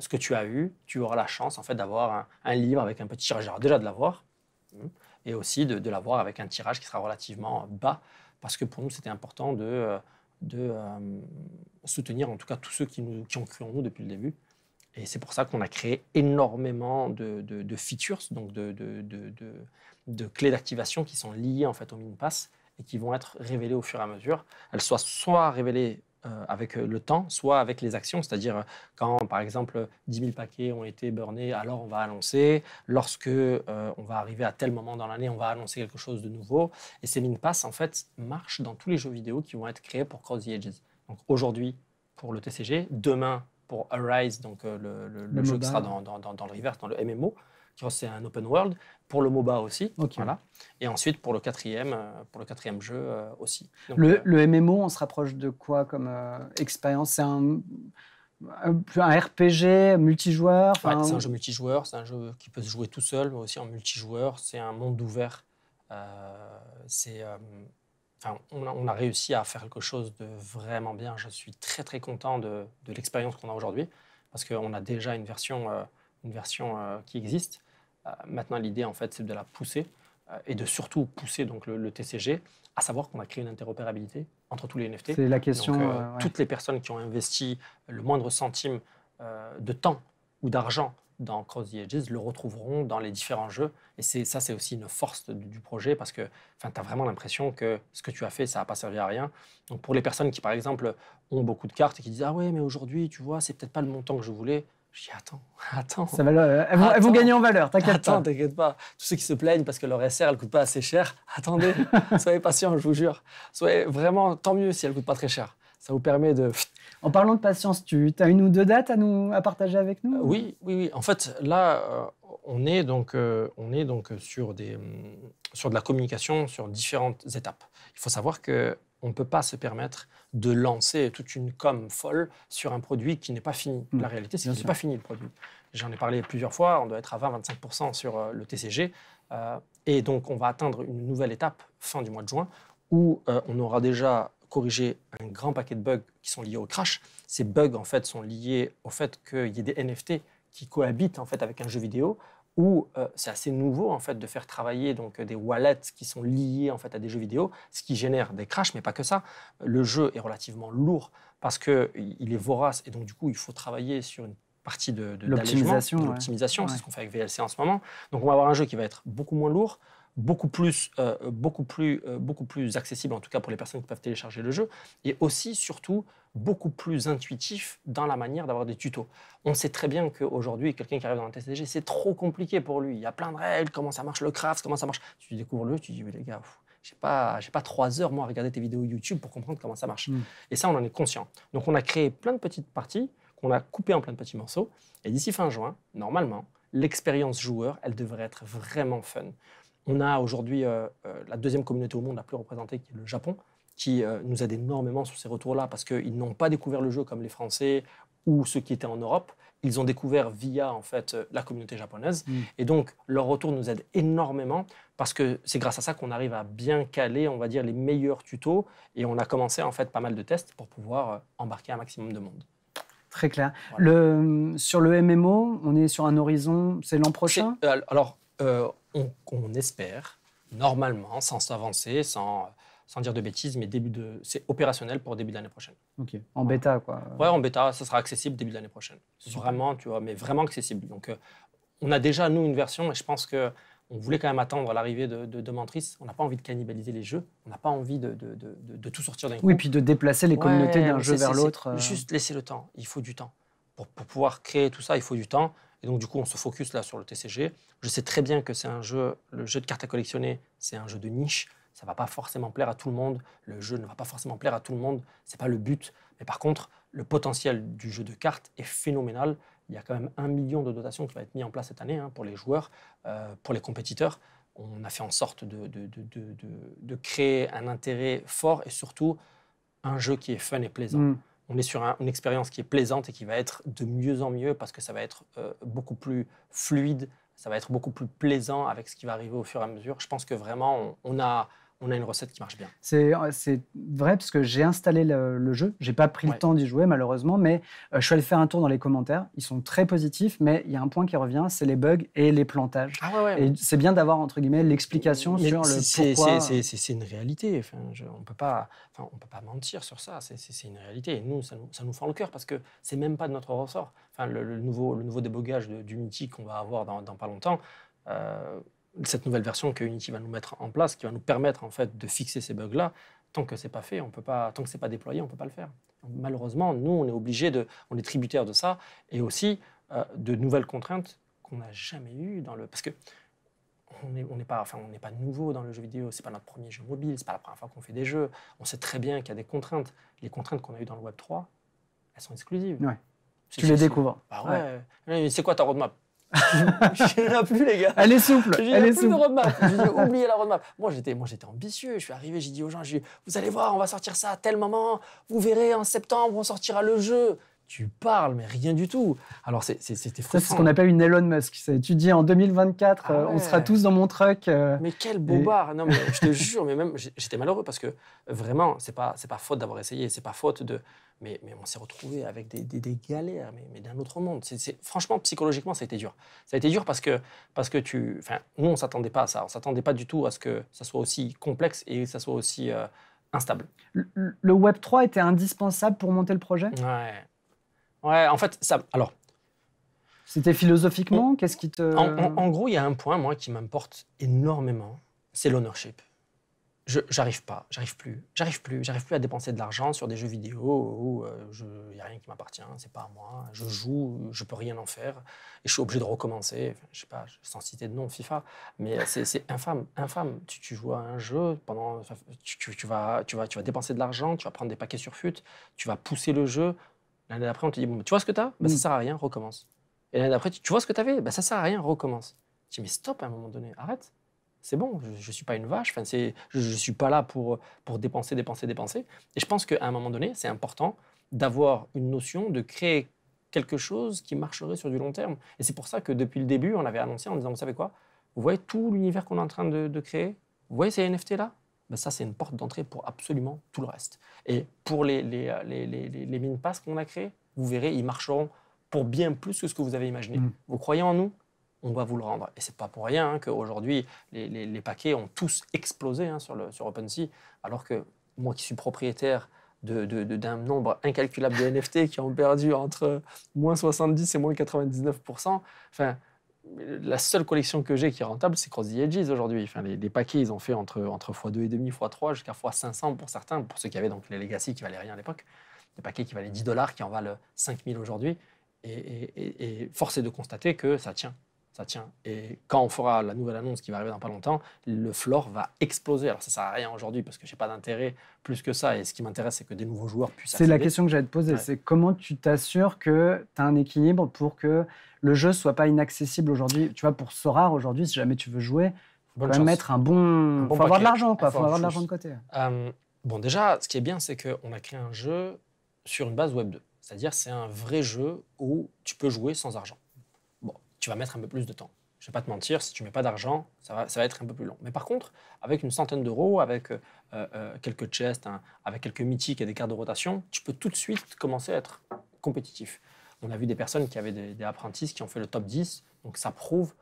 ce que tu as eu, tu auras la chance en fait d'avoir un, livre avec un petit tirage. déjà de l'avoir hein, et aussi de l'avoir avec un tirage qui sera relativement bas parce que pour nous c'était important de de euh, soutenir en tout cas tous ceux qui, nous, qui ont cru en nous depuis le début. Et c'est pour ça qu'on a créé énormément de, features, donc de, de clés d'activation qui sont liées en fait au MinPass et qui vont être révélées au fur et à mesure. Elles soient soit révélées euh, avec euh, le temps, soit avec les actions, c'est-à-dire euh, quand, par exemple, 10 000 paquets ont été burnés, alors on va annoncer, lorsque on va arriver à tel moment dans l'année, on va annoncer quelque chose de nouveau. Et ces lignes pass, en fait, marchent dans tous les jeux vidéo qui vont être créés pour Cross the Edges. Donc aujourd'hui, pour le TCG, demain, pour Arise, donc le, jeu qui sera dans, dans, le reverse, dans le MMO, c'est un open world, pour le MOBA aussi. Voilà. Et ensuite pour le quatrième, euh, pour le quatrième jeu euh, aussi. le, euh, MMO, on se rapproche de quoi comme expérience C'est un, un, RPG multijoueur C'est un jeu multijoueur, c'est un jeu qui peut se jouer tout seul, mais aussi en multijoueur. C'est un monde ouvert. c'est. on, a, réussi à faire quelque chose de vraiment bien. Je suis très très content de, de l'expérience qu'on a aujourd'hui parce qu'on a déjà une version, une version qui existe. Euh, maintenant, l'idée, en fait, c'est de la pousser euh, et de surtout pousser donc le, TCG, à savoir qu'on a créé une interopérabilité entre tous les NFT. C'est la question. Euh, toutes les personnes qui ont investi le moindre centime de temps ou d'argent dans Cross the Edges le retrouveront dans les différents jeux. Et ça, c'est aussi une force du projet parce que tu as vraiment l'impression que ce que tu as fait, ça n'a pas servi à rien. Donc pour les personnes qui, par exemple, ont beaucoup de cartes et qui disent Ah ouais, mais aujourd'hui, tu vois, c'est peut-être pas le montant que je voulais, je attends, attends. Ça va, elles, vont, gagner en valeur, t'inquiète pas. t'inquiète pas. Tous ceux qui se plaignent parce que leur SR, elle coûte pas assez cher, attendez, soyez patients, je vous jure. Soyez vraiment, tant mieux si elle coûte pas très cher. Ça vous permet de... En parlant de patience, tu as une ou deux dates à, nous, à partager avec nous Oui, oui, oui. En fait, là, euh, on est donc, euh, on est donc sur, des, hum, sur de la communication sur différentes étapes. Il faut savoir que on ne peut pas se permettre de lancer toute une com folle sur un produit qui n'est pas fini. Mm. La réalité, c'est qu'il n'est pas fini le produit. J'en ai parlé plusieurs fois, on doit être à 20-25% sur euh, le TCG. Euh, et donc, on va atteindre une nouvelle étape fin du mois de juin où euh, on aura déjà corrigé un grand paquet de bugs qui sont liés au crash. Ces bugs, en fait, sont liés au fait qu'il y ait des NFT qui cohabitent en fait avec un jeu vidéo où euh, c'est assez nouveau en fait de faire travailler donc euh, des wallets qui sont liés en fait à des jeux vidéo, ce qui génère des crashs, mais pas que ça. Le jeu est relativement lourd parce que il est vorace et donc du coup il faut travailler sur une partie de, de l'optimisation. C'est ce qu'on fait avec VLC en ce moment. Donc on va avoir un jeu qui va être beaucoup moins lourd, beaucoup plus, euh, beaucoup, plus, euh, beaucoup plus accessible, en tout cas pour les personnes qui peuvent télécharger le jeu, et aussi, surtout, beaucoup plus intuitif dans la manière d'avoir des tutos. On sait très bien qu'aujourd'hui, quelqu'un qui arrive dans un TCG, c'est trop compliqué pour lui. Il y a plein de règles, comment ça marche le craft, comment ça marche. Tu découvres le tu dis, mais les gars, j'ai pas, j'ai pas trois heures, moi, à regarder tes vidéos YouTube pour comprendre comment ça marche. Mm. Et ça, on en est conscient. Donc, on a créé plein de petites parties qu'on a coupées en plein de petits morceaux. Et d'ici fin juin, normalement, l'expérience joueur, elle devrait être vraiment fun. On a aujourd'hui euh, euh, la deuxième communauté au monde la plus représentée, qui est le Japon, qui euh, nous aide énormément sur ces retours-là, parce qu'ils n'ont pas découvert le jeu comme les Français ou ceux qui étaient en Europe. Ils ont découvert via en fait la communauté japonaise, mm. et donc leur retour nous aide énormément parce que c'est grâce à ça qu'on arrive à bien caler, on va dire, les meilleurs tutos, et on a commencé en fait pas mal de tests pour pouvoir embarquer un maximum de monde. Très clair. sur le MMO, on est sur un horizon, c'est l'an prochain. alors qu'on euh, on, espère, normalement, sans s'avancer, sans, sans dire de bêtises, mais début de, c'est opérationnel pour début de l'année prochaine. Ok. En bêta, quoi. Ouais, en bêta, ça sera accessible début de l'année prochaine. Super. Vraiment, tu vois, mais vraiment accessible. Donc, euh, on a déjà, nous, une version, et je pense que on voulait quand même attendre l'arrivée de, de, Mantris. On n'a pas envie de cannibaliser les jeux. On n'a pas envie de, de tout sortir d'un coup. Oui, et puis de déplacer les communautés d'un jeu vers l'autre. Euh. Juste laisser le temps. Il faut du temps. Pour, pour pouvoir créer tout ça, il faut du temps donc, du coup, on se focus là sur le TCG. Je sais très bien que c'est un jeu, le jeu de cartes à collectionner, c'est un jeu de niche. Ça ne va pas forcément plaire à tout le monde. Le jeu ne va pas forcément plaire à tout le monde. C'est pas le but. Mais par contre, le potentiel du jeu de cartes est phénoménal. Il y a quand même un million de dotations qui va être mis en place cette année hein, pour les joueurs, euh, pour les compétiteurs. On a fait en sorte de, créer un intérêt fort et surtout un jeu qui est fun et plaisant. Mm on est sur une expérience qui est plaisante et qui va être de mieux en mieux parce que ça va être euh, beaucoup plus fluide, ça va être beaucoup plus plaisant avec ce qui va arriver au fur et à mesure. Je pense que vraiment, on a on a une recette qui marche bien. C'est euh, vrai parce que j'ai installé le, jeu. jeu, j'ai pas pris le temps d'y jouer malheureusement, mais euh, je suis allé faire un tour dans les commentaires. Ils sont très positifs, mais il y a un point qui revient, c'est les bugs et les plantages. Ah et c'est bien d'avoir entre guillemets l'explication sur le pourquoi. C'est une réalité. on peut pas, on peut pas mentir sur ça. C'est une réalité. Et nous, ça nous, fend le cœur parce que c'est même pas de notre ressort. Enfin, le, nouveau, débogage du débogage qu'on va avoir dans, pas longtemps. Euh, cette nouvelle version que Unity va nous mettre en place, qui va nous permettre en fait de fixer ces bugs-là, tant que c'est pas fait, on peut pas, tant que c'est pas déployé, on peut pas le faire. Malheureusement, nous, on est obligé de, on est tributaire de ça, et aussi euh, de nouvelles contraintes qu'on n'a jamais eues dans le, parce que on n'est on pas, enfin, on n'est pas nouveau dans le jeu vidéo. C'est pas notre premier jeu mobile, c'est pas la première fois qu'on fait des jeux. On sait très bien qu'il y a des contraintes. Les contraintes qu'on a eues dans le Web 3, elles sont exclusives. Ouais. Tu les découvres. Bah ouais. C'est quoi ta roadmap je plus, les gars. Elle est souple. Je est plus de roadmap. J'ai oublié la roadmap. Moi, j'étais, moi, j'étais ambitieux. Je suis arrivé, j'ai dit aux gens, vous allez voir, on va sortir ça à tel moment. Vous verrez, en septembre, on sortira le jeu. Tu parles, mais rien du tout. Alors, c'était frustrant. c'est ce qu'on appelle une Elon Musk. Tu dis, en 2024, ah euh, on sera tous dans mon truck. Euh, mais quel bobard Non, je te jure, mais même, j'étais malheureux parce que vraiment, c'est pas, c'est pas faute d'avoir essayé. C'est pas faute de mais, mais on s'est retrouvé avec des, galères, mais, d'un autre monde. C'est franchement, psychologiquement, ça a été dur. Ça a été dur parce que, parce que tu. nous, on s'attendait pas à ça. On s'attendait pas du tout à ce que ça soit aussi complexe et ça soit aussi euh, instable. Le, Web3 était indispensable pour monter le projet Ouais. Ouais, en fait, ça. Alors. C'était philosophiquement Qu'est-ce qui te. En, en gros, il y a un point, moi, qui m'importe énormément c'est l'ownership j'arrive pas, j'arrive plus, j'arrive plus, j'arrive plus à dépenser de l'argent sur des jeux vidéo où il euh, n'y a rien qui m'appartient, c'est pas à moi, je joue, je peux rien en faire, et je suis obligé de recommencer, je sais pas, sans citer de nom, FIFA, mais c'est infâme, infâme, tu, joues à un jeu, pendant, tu, vas, tu, vas, tu vas dépenser de l'argent, tu vas prendre des paquets sur fut, tu vas pousser le jeu, l'année d'après on te dit, bon, tu vois ce que tu as ben, bah, Ça mm. sert à rien, recommence. Et l'année d'après, tu vois ce que tu avais Ça bah, Ça sert à rien, recommence. Tu dis, mais stop à un moment donné, arrête c'est bon, je ne suis pas une vache, enfin, je ne suis pas là pour, pour dépenser, dépenser, dépenser. Et je pense qu'à un moment donné, c'est important d'avoir une notion, de créer quelque chose qui marcherait sur du long terme. Et c'est pour ça que depuis le début, on avait annoncé en disant, vous savez quoi, vous voyez tout l'univers qu'on est en train de, créer, vous voyez ces NFT là ben, ça, c'est une porte d'entrée pour absolument tout le reste. Et pour les, les, les, les, les mines qu'on a créées, vous verrez, ils marcheront pour bien plus que ce que vous avez imaginé. Mm. Vous croyez en nous on va vous le rendre. Et c'est pas pour rien hein, qu'aujourd'hui, les, paquets ont tous explosé hein, sur, le, sur OpenSea, alors que moi qui suis propriétaire d'un de, nombre incalculable de NFT qui ont perdu entre moins 70 et moins 99%, enfin, la seule collection que j'ai qui est rentable, c'est Cross the aujourd'hui. Enfin, les, paquets, ils ont fait entre, entre x2,5, x3, jusqu'à x500 pour certains, pour ceux qui avaient donc les Legacy qui valaient rien à l'époque, des paquets qui valaient 10 dollars, qui en valent 5000 aujourd'hui. Et, et, et force est de constater que ça tient ça tient. Et quand on fera la nouvelle annonce qui va arriver dans pas longtemps, le floor va exploser. Alors ça sert à rien aujourd'hui parce que j'ai pas d'intérêt plus que ça. Et ce qui m'intéresse, c'est que des nouveaux joueurs puissent. C'est la question que j'allais te poser. C'est comment tu t'assures que tu as un équilibre pour que le jeu soit pas inaccessible aujourd'hui. Tu vois, pour Sora aujourd'hui, si jamais tu veux jouer, faut quand mettre un bon. Il faut avoir de l'argent, quoi. Faut, faut avoir de l'argent de côté. Euh, bon, déjà, ce qui est bien, c'est qu'on a créé un jeu sur une base Web 2. C'est-à-dire, c'est un vrai jeu où tu peux jouer sans argent tu vas mettre un peu plus de temps. Je ne vais pas te mentir, si tu mets pas d'argent, ça va, être un peu plus long. Mais par contre, avec une centaine d'euros, avec euh, euh, quelques chests, hein, avec quelques mythiques et des cartes de rotation, tu peux tout de suite commencer à être compétitif. On a vu des personnes qui avaient des, des apprentis qui ont fait le top 10, donc ça prouve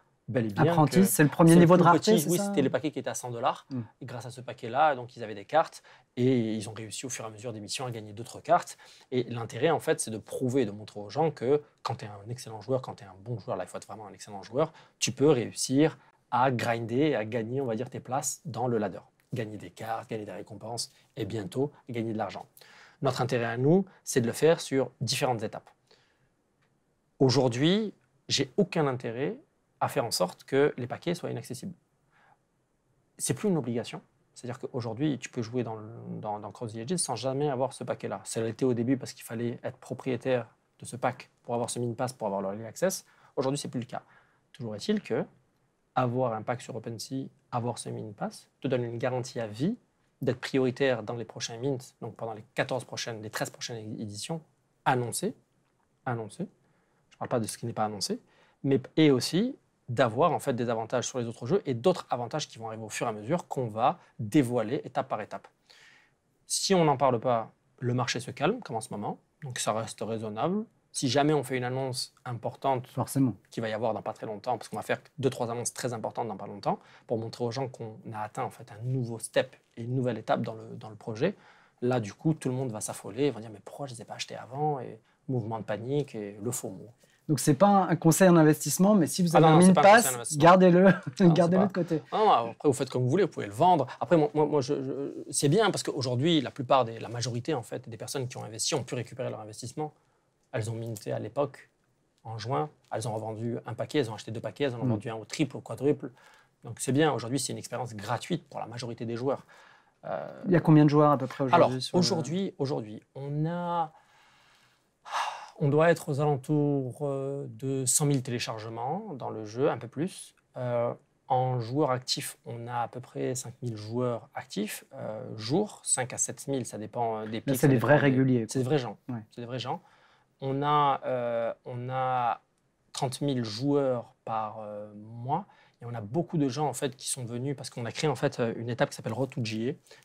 Apprenti, c'est le premier niveau de rareté. oui, c'était le paquet qui était à 100 dollars. Hmm. grâce à ce paquet-là, donc ils avaient des cartes et ils ont réussi au fur et à mesure des missions à gagner d'autres cartes. Et l'intérêt, en fait, c'est de prouver, de montrer aux gens que quand tu es un excellent joueur, quand tu es un bon joueur, là, il faut être vraiment un excellent joueur, tu peux réussir à grinder, à gagner, on va dire, tes places dans le ladder. Gagner des cartes, gagner des récompenses et bientôt gagner de l'argent. Notre intérêt à nous, c'est de le faire sur différentes étapes. Aujourd'hui, j'ai aucun intérêt à faire en sorte que les paquets soient inaccessibles. C'est plus une obligation. C'est-à-dire qu'aujourd'hui, tu peux jouer dans, dans, Cross the sans jamais avoir ce paquet-là. Ça l'était au début parce qu'il fallait être propriétaire de ce pack pour avoir ce min-pass, pour avoir l'early access. Aujourd'hui, c'est plus le cas. Toujours est-il que avoir un pack sur OpenSea, avoir ce min-pass, te donne une garantie à vie d'être prioritaire dans les prochains mints, donc pendant les 14 prochaines, les 13 prochaines éditions annoncées. annoncées. Je ne parle pas de ce qui n'est pas annoncé. Mais, et aussi d'avoir en fait des avantages sur les autres jeux et d'autres avantages qui vont arriver au fur et à mesure qu'on va dévoiler étape par étape. Si on n'en parle pas, le marché se calme comme en ce moment, donc ça reste raisonnable. Si jamais on fait une annonce importante, forcément, qui va y avoir dans pas très longtemps, parce qu'on va faire deux trois annonces très importantes dans pas longtemps pour montrer aux gens qu'on a atteint en fait un nouveau step et une nouvelle étape dans le, projet. Là, du coup, tout le monde va s'affoler, va dire mais pourquoi je ne les ai pas achetés avant et mouvement de panique et le faux mot. Donc c'est pas un conseil en investissement, mais si vous ah avez un mine gardez-le, gardez-le de côté. après vous faites comme vous voulez, vous pouvez le vendre. Après moi, moi je, c'est bien parce qu'aujourd'hui la plupart des, la majorité en fait des personnes qui ont investi ont pu récupérer leur investissement. Elles ont minté à l'époque, en juin, elles ont revendu un paquet, elles ont acheté deux paquets, elles en ont revendu mm. vendu un au triple, au quadruple. Donc c'est bien. Aujourd'hui c'est une expérience gratuite pour la majorité des joueurs. Euh, Il y a combien de joueurs à peu près aujourd'hui Alors aujourd'hui, aujourd'hui, on a on doit être aux alentours euh, de 100 000 téléchargements dans le jeu, un peu plus. Euh, en joueurs actifs, on a à peu près 5 000 joueurs actifs, euh, jour, 5 à 7 000, ça dépend euh, des pays. C'est des vrais réguliers. C'est des vrais gens. C'est des vrais gens. On a, on a 30 000 joueurs par mois. Et on a beaucoup de gens en fait qui sont venus parce qu'on a créé en fait une étape qui s'appelle Road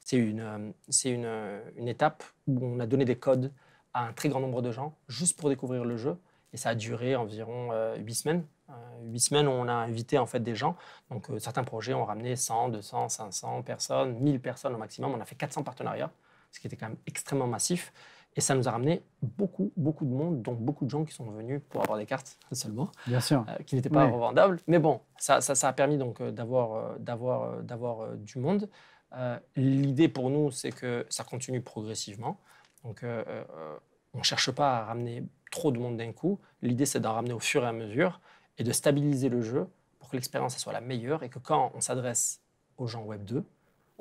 C'est une, une étape où on a donné des codes à un très grand nombre de gens juste pour découvrir le jeu. Et ça a duré environ euh, huit semaines. Euh, huit semaines où on a invité en fait des gens. Donc euh, certains projets ont ramené 100, 200, 500 personnes, 1000 personnes au maximum. On a fait 400 partenariats, ce qui était quand même extrêmement massif. Et ça nous a ramené beaucoup, beaucoup de monde, donc beaucoup de gens qui sont venus pour avoir des cartes seulement, Bien sûr. qui n'étaient pas revendables. Mais bon, ça, ça, a permis donc d'avoir, d'avoir, d'avoir du monde. l'idée pour nous, c'est que ça continue progressivement. Donc, euh, euh, on ne cherche pas à ramener trop de monde d'un coup. L'idée, c'est d'en ramener au fur et à mesure et de stabiliser le jeu pour que l'expérience soit la meilleure et que quand on s'adresse aux gens Web 2,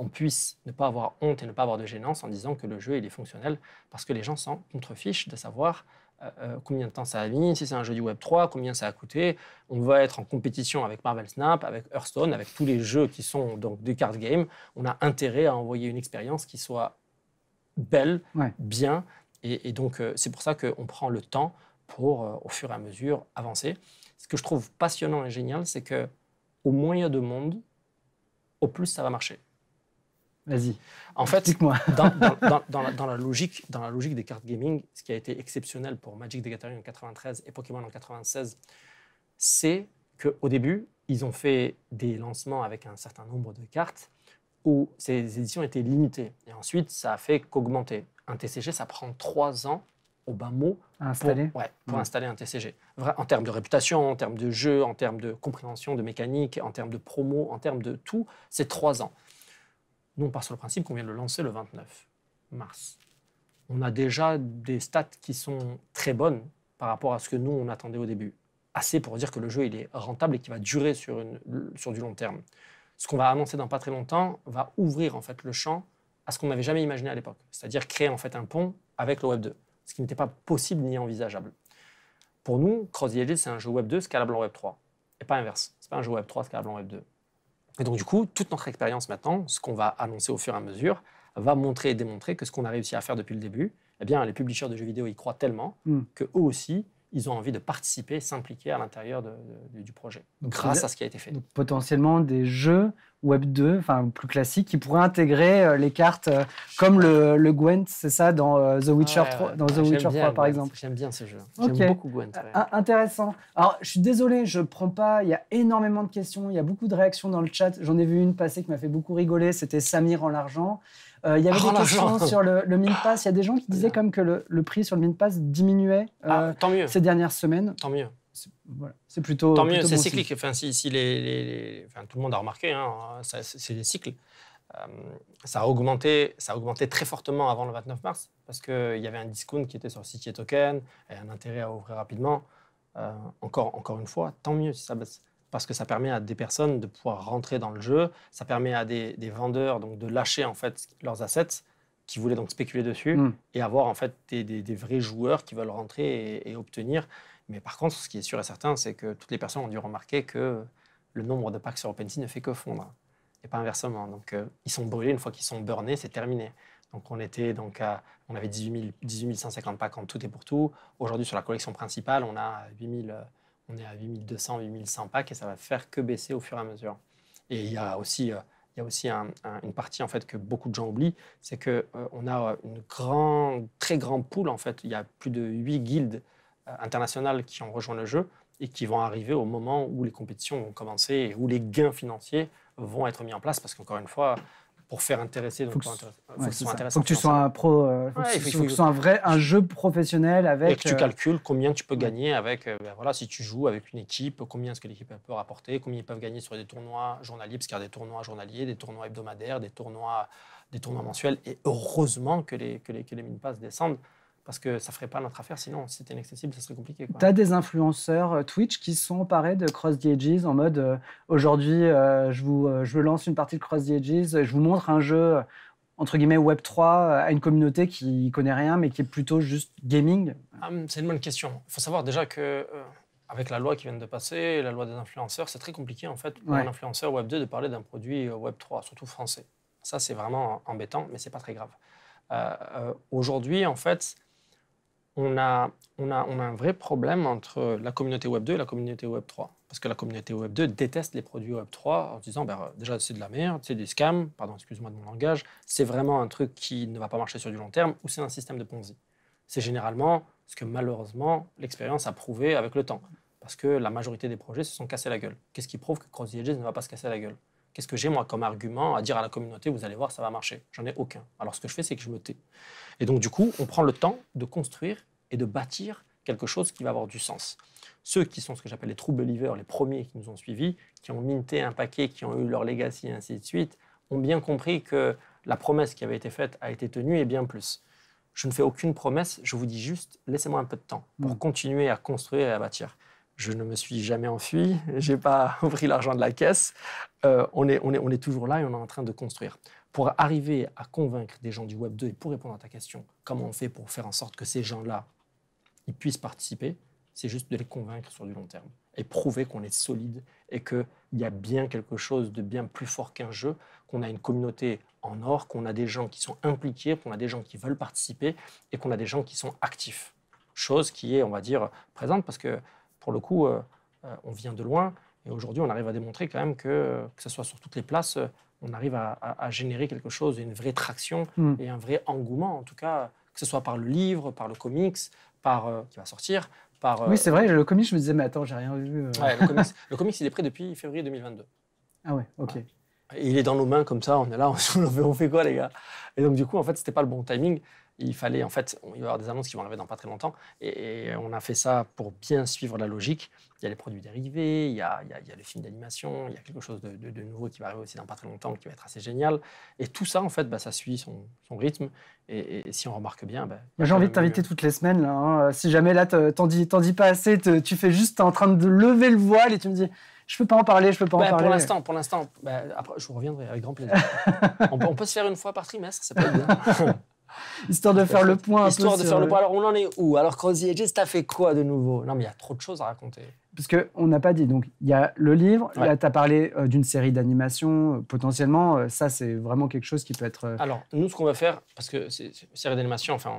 on puisse ne pas avoir honte et ne pas avoir de gênance en disant que le jeu est fonctionnel parce que les gens s'en contrefichent de savoir euh, combien de temps ça a mis, si c'est un jeu du Web 3, combien ça a coûté. On va être en compétition avec Marvel Snap, avec Hearthstone, avec tous les jeux qui sont donc des card games. On a intérêt à envoyer une expérience qui soit belle, bien. Et, donc, euh, c'est pour ça qu'on prend le temps pour, euh, au fur et à mesure, avancer. Ce que je trouve passionnant et génial, c'est que au moins il y a de monde, au plus ça va marcher. Vas-y. En fait, moi dans, la, logique, dans la logique des cartes gaming, ce qui a été exceptionnel pour Magic the Gathering en 93 et Pokémon en 96, c'est qu'au début, ils ont fait des lancements avec un certain nombre de cartes ces éditions étaient limitées. Et ensuite, ça a fait qu'augmenter. Un TCG, ça prend trois ans au bas mot pour, installer un TCG. en termes de réputation, en termes de jeu, en termes de compréhension de mécanique, en termes de promo, en termes de tout, c'est trois ans. Nous, on part sur le principe qu'on vient de le lancer le 29 mars. On a déjà des stats qui sont très bonnes par rapport à ce que nous, on attendait au début. Assez pour dire que le jeu, il est rentable et qu'il va durer sur, sur du long terme ce qu'on va annoncer dans pas très longtemps va ouvrir en fait le champ à ce qu'on n'avait jamais imaginé à l'époque, c'est-à-dire créer en fait un pont avec le Web 2, ce qui n'était pas possible ni envisageable. Pour nous, Cross c'est un jeu Web 2 scalable en Web 3, et pas inverse. C'est pas un jeu Web 3 scalable en Web 2. Et donc du coup, toute notre expérience maintenant, ce qu'on va annoncer au fur et à mesure, va montrer et démontrer que ce qu'on a réussi à faire depuis le début, eh bien, les publishers de jeux vidéo y croient tellement hmm. que eux aussi, ils ont envie de participer, s'impliquer à l'intérieur du projet, grâce à ce qui a été fait. Donc, potentiellement des jeux Web 2, enfin plus classique, qui pourrait intégrer euh, les cartes euh, comme le, Gwent, c'est ça, dans euh, The Witcher 3, ah The par exemple. J'aime bien ce jeu. J'aime beaucoup Gwent. Ah, intéressant. Alors, je suis désolé, je prends pas. Il y a énormément de questions, il y a beaucoup de réactions dans le chat. J'en ai vu une passer qui m'a fait beaucoup rigoler. C'était Samir en l'argent. Il y avait des questions sur le, le Il y a des gens qui disaient comme que le, prix sur le Minpass diminuait ah, ces dernières semaines. Tant mieux c'est plutôt. Tant mieux, c'est cyclique. Enfin, les, tout le monde a remarqué, hein, c'est des cycles. Euh, ça a, augmenté, ça a augmenté très fortement avant le 29 mars parce qu'il y avait un discount qui était sur City Token et un intérêt à ouvrir rapidement. Euh, encore, encore une fois, tant mieux si ça baisse parce que ça permet à des personnes de pouvoir rentrer dans le jeu, ça permet à des, vendeurs donc de lâcher en fait leurs assets qui voulaient donc spéculer dessus hmm. et avoir en fait des, vrais joueurs qui veulent rentrer et obtenir. Mais par contre, ce qui est sûr et certain, c'est que toutes les personnes ont dû remarquer que le nombre de packs sur OpenSea ne fait que fondre, et pas inversement. Donc, euh, ils sont brûlés, une fois qu'ils sont burnés, c'est terminé. Donc, on, était, donc on avait 18, 150 packs en tout et pour tout. Aujourd'hui, sur la collection principale, on, a 8 200, on est à 8200, 8100 packs, et ça va faire que baisser au fur et à mesure. Et il y a aussi... Euh, il y a aussi une partie en fait que beaucoup de gens oublient, c'est qu'on euh, a une très grande poule, en fait. Il y a plus de 8 guildes internationales qui ont rejoint le jeu et qui vont arriver au moment où les compétitions vont commencer et où les gains financiers vont être mis en place. Parce qu'encore une fois, pour faire intéresser, donc faut que, tu sois un pro, faut, que, ce soit un vrai un jeu professionnel avec. Et que tu euh, calcules combien tu peux gagner avec, euh, ben voilà, si tu joues avec une équipe, combien est-ce que l'équipe peut rapporter, combien ils peuvent gagner sur des tournois journaliers, parce qu'il y a des tournois journaliers, des tournois hebdomadaires, des tournois, des tournois mensuels. Et heureusement que les que les, que les mines passes descendent parce que ça ferait pas notre affaire sinon. Si c'était inaccessible, ça serait compliqué. Tu as des influenceurs euh, Twitch qui sont emparés de Cross the Edges en mode euh, aujourd'hui, euh, je, vous, je lance une partie de Cross the Edges, je vous montre un jeu entre guillemets Web 3 à une communauté qui connaît rien mais qui est plutôt juste gaming ah, C'est une bonne question. Il faut savoir déjà que avec la loi qui vient de passer, la loi des influenceurs, c'est très compliqué en fait pour un influenceur Web 2 de parler d'un produit Web 3, surtout français. Ça, c'est vraiment embêtant, mais c'est pas très grave. Aujourd'hui, en fait, on a, un vrai problème entre la communauté Web 2 et la communauté Web 3. Parce que la communauté Web 2 déteste les produits Web 3 en disant ben, euh, déjà c'est de la merde, c'est des scams, pardon, excuse-moi de mon langage, c'est vraiment un truc qui ne va pas marcher sur du long terme ou c'est un système de Ponzi. C'est généralement ce que malheureusement l'expérience a prouvé avec le temps. Parce que la majorité des projets se sont cassés la gueule. Qu'est-ce qui prouve que Crossy ne va pas se casser la gueule Qu'est-ce que j'ai, moi, comme argument à dire à la communauté, vous allez voir, ça va marcher J'en ai aucun. Alors, ce que je fais, c'est que je me tais. Et donc, du coup, on prend le temps de construire et de bâtir quelque chose qui va avoir du sens. Ceux qui sont ce que j'appelle les true believers, les premiers qui nous ont suivis, qui ont minté un paquet, qui ont eu leur legacy et ainsi de suite, ont bien compris que la promesse qui avait été faite a été tenue et bien plus. Je ne fais aucune promesse, je vous dis juste, laissez-moi un peu de temps pour mm. continuer à construire et à bâtir. Je ne me suis jamais enfui, j'ai pas ouvert l'argent de la caisse. Euh, on, est, toujours là et on est en train de construire. Pour arriver à convaincre des gens du Web 2 et pour répondre à ta question, comment on fait pour faire en sorte que ces gens-là puissent participer, c'est juste de les convaincre sur du long terme et prouver qu'on est solide et qu'il y a bien quelque chose de bien plus fort qu'un jeu, qu'on a une communauté en or, qu'on a des gens qui sont impliqués, qu'on a des gens qui veulent participer et qu'on a des gens qui sont actifs. Chose qui est, on va dire, présente parce que pour le coup, euh, euh, on vient de loin. Et aujourd'hui, on arrive à démontrer quand même que, que ce soit sur toutes les places, euh, on arrive à, générer quelque chose, une vraie traction mm. et un vrai engouement, en tout cas, que ce soit par le livre, par le comics, par euh, qui va sortir. Par, Oui, c'est vrai, euh, le comics, je me disais, mais attends, j'ai rien vu. le, comics, il est prêt depuis février 2022. Ah ouais, ok. il est dans nos mains comme ça, on est là, on, on fait quoi les gars Et donc du coup, en fait, c'était pas le bon timing il fallait, en fait, il va y avoir des annonces qui vont arriver dans pas très longtemps. Et, on a fait ça pour bien suivre la logique. Il y a les produits dérivés, il y a, il y le film d'animation, il y a quelque chose de, nouveau qui va arriver aussi dans pas très longtemps, qui va être assez génial. Et tout ça, en fait, bah, ça suit son, rythme. Et, si on remarque bien. Bah, J'ai envie de t'inviter toutes les semaines. Là, hein. Si jamais là, t'en dis, dis pas assez, tu fais juste, en train de lever le voile et tu me dis je peux pas en parler, je peux pas en bah, parler. Pour l'instant, pour l'instant, bah, après, je vous reviendrai avec grand plaisir. on, peut, se faire une fois par trimestre, c'est pas bien. Histoire de faire le point. Histoire de faire le point. Euh, Alors, on en est où Alors, Crozier tu t'as fait quoi de nouveau Non, mais il y a trop de choses à raconter. Parce qu'on n'a pas dit. Donc, il y a le livre. Là, tu as parlé euh, d'une série d'animation. Euh, potentiellement, ça, c'est vraiment quelque chose qui peut être. Alors, nous, ce qu'on va faire, parce que c'est une série d'animation, enfin,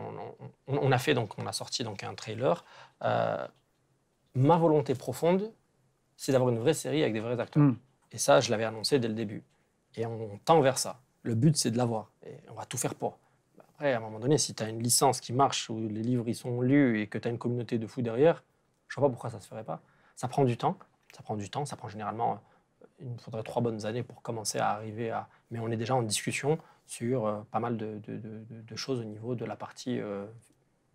on, a fait, donc, on a sorti donc, un trailer. ma volonté profonde, c'est d'avoir une vraie série avec des vrais acteurs. Hmm. Et ça, je l'avais annoncé dès le début. Et on, on tend vers ça. Le but, c'est de l'avoir. Et on va tout faire pour à un moment donné, si tu as une licence qui marche, où les livres sont lus et que tu as une communauté de fous derrière, je ne vois pas pourquoi ça ne se ferait pas. Ça prend du temps, ça prend du temps, ça prend généralement, euh, il faudrait trois bonnes années pour commencer à arriver à... Mais on est déjà en discussion sur euh, pas mal de, choses au niveau de la partie euh,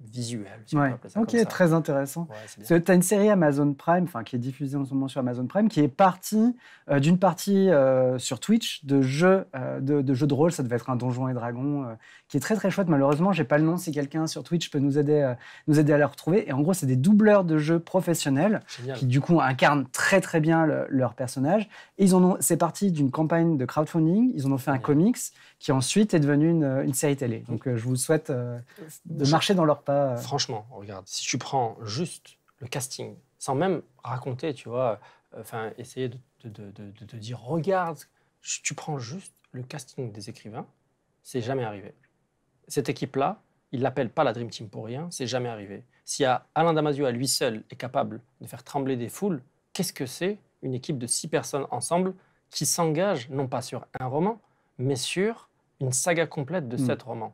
visuel. Si ouais. ok, très intéressant. tu as une série Amazon Prime, qui est diffusée en ce moment sur Amazon Prime, qui est partie euh, d'une partie euh, sur Twitch de jeux euh, de, de rôle. Ça devait être un Donjon et Dragon, qui est très très chouette. Malheureusement, j'ai pas le nom. Si quelqu'un sur Twitch peut nous aider, à la retrouver. Et en gros, c'est des doubleurs de jeux professionnels qui du coup incarnent très très bien leurs leur personnage. Et ils ont. C'est parti d'une campagne de crowdfunding. Ils en ont fait un comics qui ensuite est devenu une, une série télé. Donc, je vous souhaite de marcher dans leur euh. Franchement, regarde, si tu prends juste le casting, sans même raconter, tu vois, euh, enfin, essayer de te dire, regarde, tu prends juste le casting des écrivains, c'est jamais arrivé. Cette équipe-là, ils l'appellent pas la Dream Team pour rien, c'est jamais arrivé. Si Alain Damasio à lui seul est capable de faire trembler des foules, qu'est-ce que c'est une équipe de six personnes ensemble qui s'engage non pas sur un roman, mais sur une saga complète de hmm. sept romans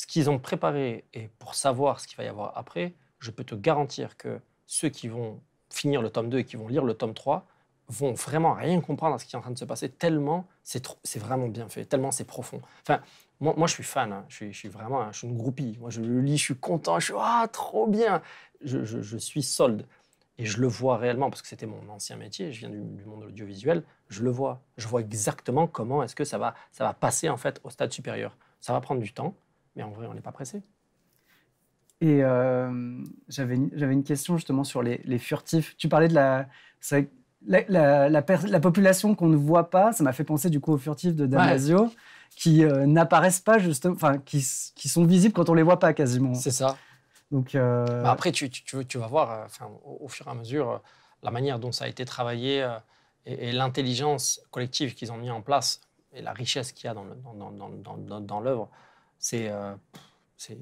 ce qu'ils ont préparé et pour savoir ce qu'il va y avoir après, je peux te garantir que ceux qui vont finir le tome 2 et qui vont lire le tome 3 vont vraiment rien comprendre à ce qui est en train de se passer, tellement c'est, c'est vraiment bien fait, tellement c'est profond. Enfin, moi, je suis fan, hein. je, suis, vraiment je suis une groupie. Moi, je le lis, je suis content, je suis ah, trop bien. Je, suis solde. Et je le vois réellement, parce que c'était mon ancien métier, je viens du, du, monde audiovisuel, je le vois. Je vois exactement comment est-ce que ça va, ça va passer en fait au stade supérieur. Ça va prendre du temps, mais en vrai, on n'est pas pressé. Et euh, j'avais une question justement sur les, furtifs. Tu parlais de la. la, population qu'on ne voit pas, ça m'a fait penser du coup aux furtifs de Damasio, qui euh, n'apparaissent pas justement, enfin qui, qui, sont visibles quand on les voit pas quasiment. C'est ça. Donc euh, bah, après tu, tu, vas voir, au, fur et à mesure, la manière dont ça a été travaillé et, et l'intelligence collective qu'ils ont mis en place et la richesse qu'il y a dans l'œuvre euh, c'est.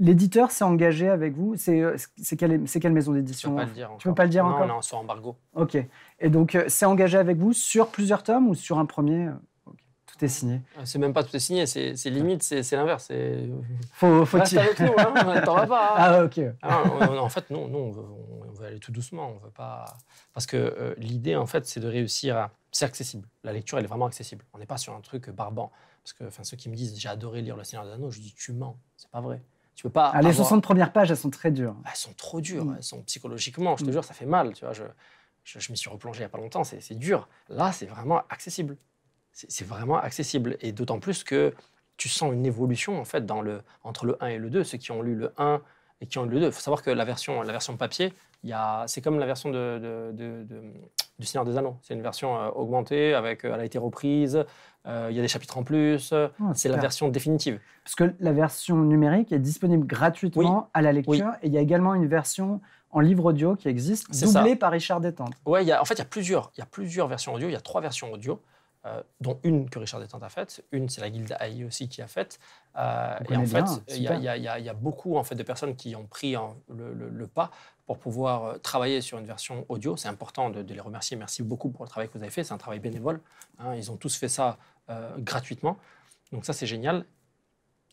L'éditeur s'est engagé avec vous C'est euh, quelle, maison d'édition Je peux pas euh, le dire Tu peux pas le dire encore Non, sur embargo. Ok. Et donc, c'est engagé avec vous sur plusieurs tomes ou sur un premier Tout est signé C'est même pas tout est signé, c'est limite, c'est l'inverse. Faut, faut Reste avec nous, hein, on t'en va pas. Hein. ah, ok. Ah, en fait, non, on, veut, aller tout doucement, on veut pas... Parce que l'idée, en fait, c'est de réussir à... C'est accessible, la lecture, elle est vraiment accessible. On n'est pas sur un truc barbant. Parce que enfin, ceux qui me disent j'ai adoré lire Le Seigneur des Anneaux, je dis tu mens, c'est pas vrai. Tu peux pas. Ah, les 60 premières pages, elles sont très dures. Bah, elles sont trop dures, mm. elles sont psychologiquement, je te mm. jure, ça fait mal. Tu vois, je, je, je m'y suis replongé il n'y a pas longtemps, c'est dur. Là, c'est vraiment accessible. C'est vraiment accessible. Et d'autant plus que tu sens une évolution en fait dans le, entre le 1 et le 2. Ceux qui ont lu le 1 et qui ont lu le 2, il faut savoir que la version, la version papier, c'est comme la version de, du Seigneur des Anneaux. C'est une version euh, augmentée, avec, euh, elle a été reprise, euh, il y a des chapitres en plus. Ah, c'est la version définitive. Parce que la version numérique est disponible gratuitement à la lecture. Et il y a également une version en livre audio qui existe, doublée par Richard Détente. Oui, en fait, il y, a plusieurs, il y plusieurs versions audio. Il y a trois versions audio. Euh, dont une que Richard Détente a faite, une c'est la guilde AI aussi qui a faite. Euh, et en fait, il y, a beaucoup en fait, de personnes qui ont pris hein, le, pas pour pouvoir travailler sur une version audio. C'est important de, les remercier. Merci beaucoup pour le travail que vous avez fait. C'est un travail bénévole. Hein. Ils ont tous fait ça euh, gratuitement. Donc ça, c'est génial.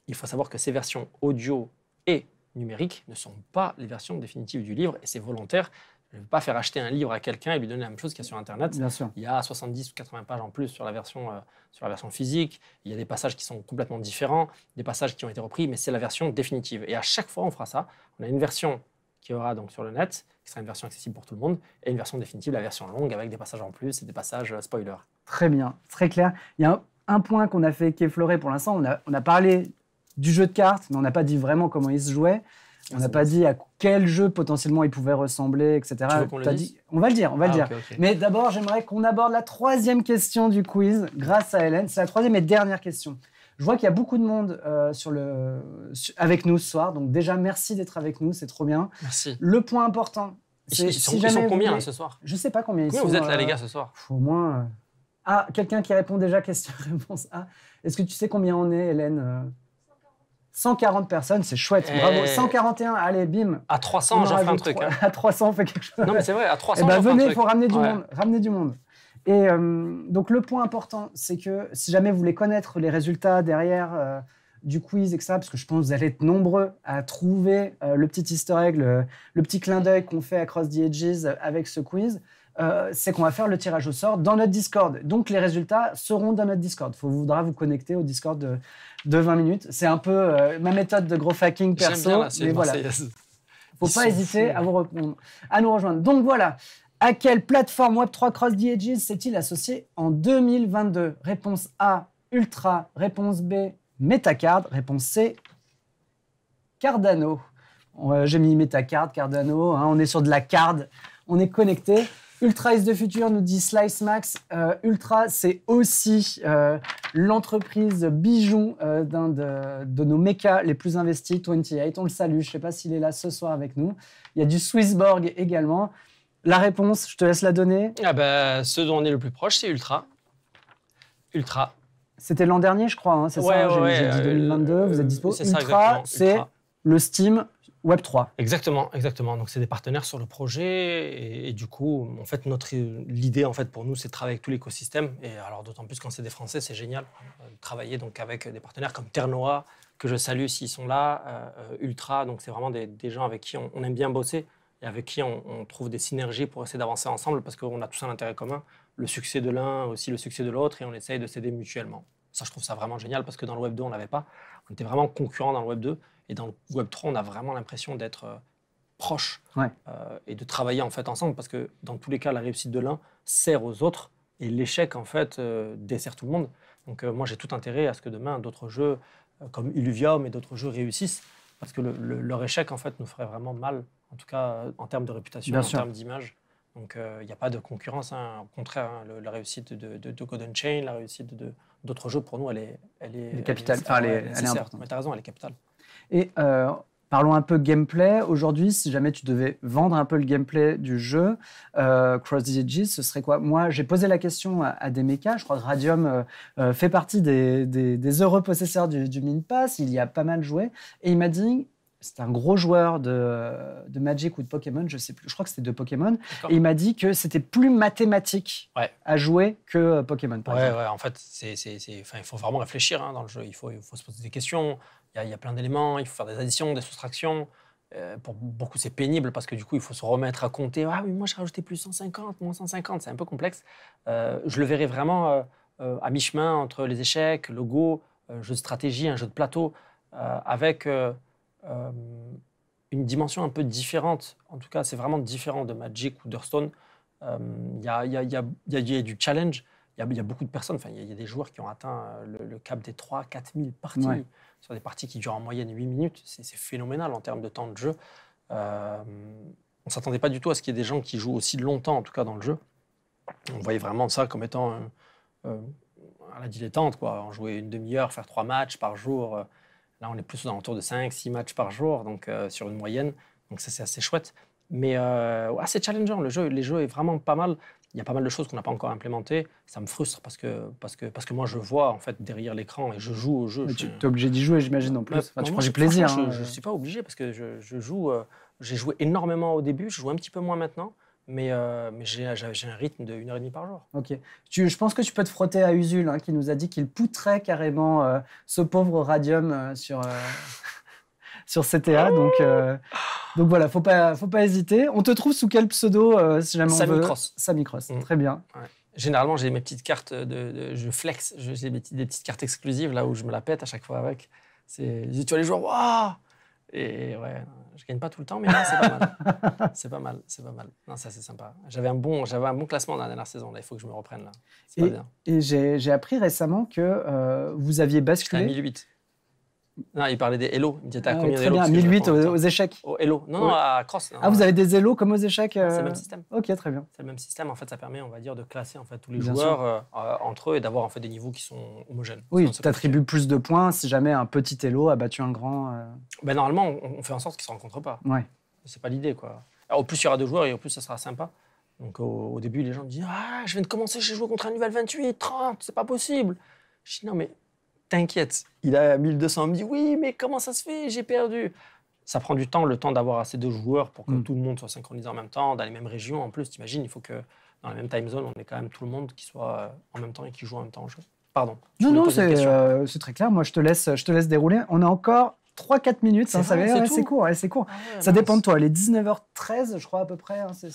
Il faut savoir que ces versions audio et numériques ne sont pas les versions définitives du livre, et c'est volontaire. Je ne veux pas faire acheter un livre à quelqu'un et lui donner la même chose qu'il y a sur Internet. Il y a 70 ou 80 pages en plus sur la, version, euh, sur la version physique. Il y a des passages qui sont complètement différents, des passages qui ont été repris, mais c'est la version définitive. Et à chaque fois, on fera ça. On a une version qui aura donc sur le net, qui sera une version accessible pour tout le monde, et une version définitive, la version longue avec des passages en plus et des passages euh, spoilers. Très bien, très clair. Il y a un, point qu'on a fait floré pour l'instant. On a, on a parlé du jeu de cartes, mais on n'a pas dit vraiment comment il se jouait. On n'a pas dit à quel jeu potentiellement il pouvait ressembler, etc. on, dit... on va le dire, on va le ah, dire. Mais d'abord, j'aimerais qu'on aborde la troisième question du quiz grâce à Hélène. C'est la troisième et dernière question. Je vois qu'il y a beaucoup de monde euh, sur le... avec nous ce soir. Donc déjà, merci d'être avec nous, c'est trop bien. Merci. Le point important, c'est si sont, ils combien ce soir Je sais pas combien ils vous êtes là, euh, les gars, ce soir Au moins euh, ah, quelqu'un qui répond déjà question-réponse A. Est-ce que tu sais combien on est, Hélène 140 euh? personnes, c'est chouette, eh. bravo. 141, allez, bim. À 300, j'en fais un truc. Hein. À 300, on fait quelque chose. Non, mais c'est vrai, à 300. Eh ben, venez, il faut ramener du monde. Ramener du monde. Et euh, donc, le point important, c'est que si jamais vous voulez connaître les résultats derrière euh, du quiz, ça, parce que je pense que vous allez être nombreux à trouver le petit easter egg, le, le petit clin d'œil qu'on fait à Cross the Edges avec ce quiz, euh, c'est qu'on va faire le tirage au sort dans notre Discord. Donc les résultats seront dans notre Discord. Il faudra vous connecter au Discord de, 20 minutes. C'est un peu euh, ma méthode de gros hacking perso. Bien, mais voilà. Faut pas hésiter à, vous à nous rejoindre. Donc voilà. À quelle plateforme Web3 Cross the s'est-il associé en 2022 Réponse A, Ultra. Réponse B, Metacard. Réponse C, Cardano. Euh, J'ai mis Metacard, Cardano. Hein. on est sur de la card. On est connecté. Ultra is the future, nous dit Slice Max. Euh, Ultra, c'est aussi euh, l'entreprise bijon euh, d'un de, nos mechas les plus investis, 28. On le salue. Je ne sais pas s'il est là ce soir avec nous. Il y a du Swissborg également. La réponse, je te laisse la donner. Ah bah, ce dont on est le plus proche, c'est Ultra. Ultra. C'était l'an dernier, je crois. Hein, c'est ouais, ça, ouais, j'ai dit 2022. vous êtes dispo. Ultra, c'est le Steam Web3. Exactement, exactement. Donc, c'est des partenaires sur le projet. Et, du coup, en fait, notre, l'idée en fait, pour nous, c'est de travailler avec tout l'écosystème. Et alors, d'autant plus quand c'est des Français, c'est génial. Euh, travailler donc avec des partenaires comme Ternoa, que je salue s'ils sont là, euh, Ultra. Donc, c'est vraiment des, gens avec qui on, aime bien bosser et avec qui on, trouve des synergies pour essayer d'avancer ensemble parce qu'on a tous un intérêt commun. Le succès de l'un, aussi le succès de l'autre, et on essaye de s'aider mutuellement. Ça, je trouve ça vraiment génial parce que dans le Web 2, on l'avait pas. On était vraiment concurrents dans le Web 2. Et dans le Web 3, on a vraiment l'impression d'être euh, proche euh, et de travailler en fait ensemble parce que dans tous les cas, la réussite de l'un sert aux autres et l'échec en fait euh, dessert tout le monde. Donc moi, j'ai tout intérêt à ce que demain d'autres jeux comme Illuvium et d'autres jeux réussissent parce que leur échec en fait nous ferait vraiment mal, en tout cas en termes de réputation, en termes d'image. Donc il n'y a pas de concurrence, hein. au contraire, hein, la réussite de, de, Golden Chain, la réussite de, d'autres jeux pour nous, elle est, elle est, capitale. elle est importante. Mais tu as raison, elle est capitale. Et euh, parlons un peu gameplay. Aujourd'hui, si jamais tu devais vendre un peu le gameplay du jeu, euh, Cross the Edges, ce serait quoi Moi, j'ai posé la question à, à, des mécas. Je crois que Radium euh, fait partie des, heureux possesseurs du, du Minpass. Il y a pas mal joué. Et il m'a dit c'est un gros joueur de, Magic ou de Pokémon, je sais plus, je crois que c'était de Pokémon, et il m'a dit que c'était plus mathématique à jouer que Pokémon. Par ouais, en fait, c'est, il faut vraiment réfléchir hein, dans le jeu, il faut, il faut se poser des questions, il y, a plein d'éléments, il faut faire des additions, des soustractions. Euh, pour beaucoup, c'est pénible parce que du coup, il faut se remettre à compter. Ah oui, moi, j'ai rajouté plus 150, moins 150, c'est un peu complexe. Euh, je le verrai vraiment euh, à mi-chemin entre les échecs, le go, jeu de stratégie, un jeu de plateau, avec une dimension un peu différente. En tout cas, c'est vraiment différent de Magic ou d'Hearthstone. Il y, y, y, a du challenge. Il y, a beaucoup de personnes, enfin, il y, a des joueurs qui ont atteint le, cap des 3 4 000 parties sur des parties qui durent en moyenne 8 minutes. C'est phénoménal en termes de temps de jeu. Euh, on ne s'attendait pas du tout à ce qu'il y ait des gens qui jouent aussi longtemps, en tout cas dans le jeu. On voyait vraiment ça comme étant euh, euh, à la dilettante. Quoi. On jouait une demi-heure, faire trois matchs par jour. Là, on est plus dans de 5, 6 matchs par jour, donc sur une moyenne. Donc ça, c'est assez chouette. Mais assez challengeant, le jeu, les jeux est vraiment pas mal il y a pas mal de choses qu'on n'a pas encore implémentées. Ça me frustre parce que, parce que, parce que moi, je vois en fait derrière l'écran et je joue au jeu. Mais tu es obligé d'y jouer, j'imagine, en plus. Bah, tu prends du plaisir. Hein, je ne euh. suis pas obligé parce que je, je joue. Euh, j'ai joué énormément au début, je joue un petit peu moins maintenant. Mais, euh, mais j'ai, un rythme de 1h30 par jour. Ok. Tu, je pense que tu peux te frotter à Usul, hein, qui nous a dit qu'il poutrait carrément ce pauvre radium sur sur CTA. Euh, donc, voilà, faut pas, faut pas hésiter. On te trouve sous quel pseudo euh, si jamais on Cross. Cross. Mm. Très bien. Généralement, j'ai mes petites cartes de, je flex, j'ai des, petites cartes exclusives là où je me la pète à chaque fois avec. C'est, tu vois les joueurs, waouh Et ouais, je gagne pas tout le temps, mais c'est pas mal. c'est pas mal, c'est pas mal. Non, ça, c'est sympa. J'avais un, bon, j'avais un bon classement dans la dernière saison. Là, il faut que je me reprenne. Là. et, j'ai, appris récemment que euh, vous aviez basculé. en 2008. Non, il parlait des Hello. Il me disait, t'as ah combien Très bien, 1008 aux, aux, échecs. Au Non, non, à Cross. ah, vous avez des Hello comme aux échecs ah, C'est le euh, même système. Ok, très bien. C'est le même système. En fait, ça permet, on va dire, de classer en fait, tous les joueurs euh, entre eux et d'avoir en fait, des niveaux qui sont homogènes. Oui, tu attribues plus de points si jamais un petit Hello a battu un grand. Euh. Ben, normalement, on, fait en sorte qu'ils ne se rencontrent pas. Ouais. C'est pas l'idée, quoi. Alors, au plus, il y aura deux joueurs et au plus, ça sera sympa. Donc, au, début, les gens disent Ah, je viens de commencer, j'ai joué contre un niveau 28, 30, c'est pas possible. Je dis Non, mais t'inquiète, il a 1200, il me dit oui, mais comment ça se fait J'ai perdu. Ça prend du temps, le temps d'avoir assez de joueurs pour que hmm. tout le monde soit synchronisé en même temps, dans les mêmes régions. En plus, t'imagines, il faut que dans la même time zone, on ait quand même tout le monde qui soit euh, en même temps et qui joue en même temps Pardon. Non, non, euh, c'est très clair. Moi, je te laisse, je te laisse dérouler. On a encore 3-4 minutes. Hein, c'est court. c'est ah court. ça dépend de toi. Les 19h13, je crois, à peu près. Hein, c'est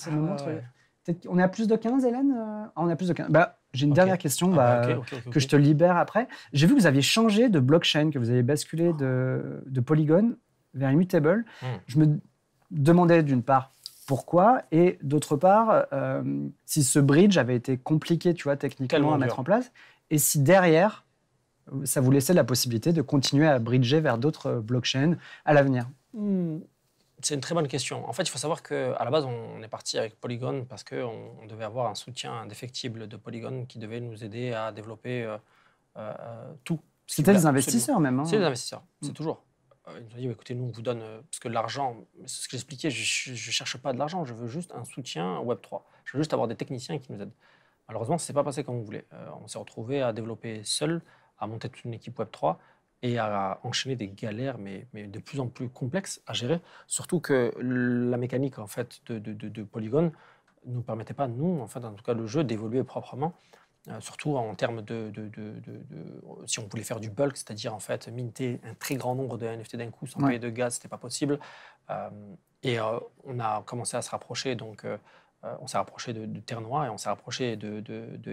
On est à plus de 15, Hélène On a plus de 15. Bah, j'ai une dernière question ah bah, bah, que je te libère après. J'ai vu que vous aviez changé de blockchain, que vous avez basculé de, de Polygon vers Immutable. Hmm. Je me demandais d'une part pourquoi et d'autre part euh, si ce bridge avait été compliqué, tu vois, techniquement à mettre en place et si derrière ça vous laissait la possibilité de continuer à bridger vers d'autres blockchains à l'avenir. Hmm c'est une très bonne question. En fait, il faut savoir qu'à la base, on est parti avec Polygon parce qu'on on devait avoir un soutien indéfectible de Polygon qui devait nous aider à développer euh, euh, euh, tout. C'était des investisseurs même. Hein. C'est des investisseurs, mm. c'est toujours. Ils nous ont dit, bah, écoutez, nous, on vous donne, parce que l'argent, ce que j'expliquais, je ne cherche pas de l'argent, je veux juste un soutien Web3. Je veux juste avoir des techniciens qui nous aident. Malheureusement, ce n'est pas passé comme on voulait. on s'est retrouvé à développer seul, à monter toute une équipe Web3 et à enchaîner des galères, mais, mais, de plus en plus complexes à gérer. Surtout que la mécanique en fait de, de, Polygon ne nous permettait pas, nous, en en tout cas le jeu, d'évoluer proprement. Euh, surtout en termes de, de, de, si on voulait faire du bulk, c'est-à-dire en fait minter un très grand nombre de NFT d'un coup sans payer de gaz, c'était pas possible. Euh, et euh, on a commencé à se rapprocher donc euh, on s'est rapproché de, de, Terre et on s'est rapproché de,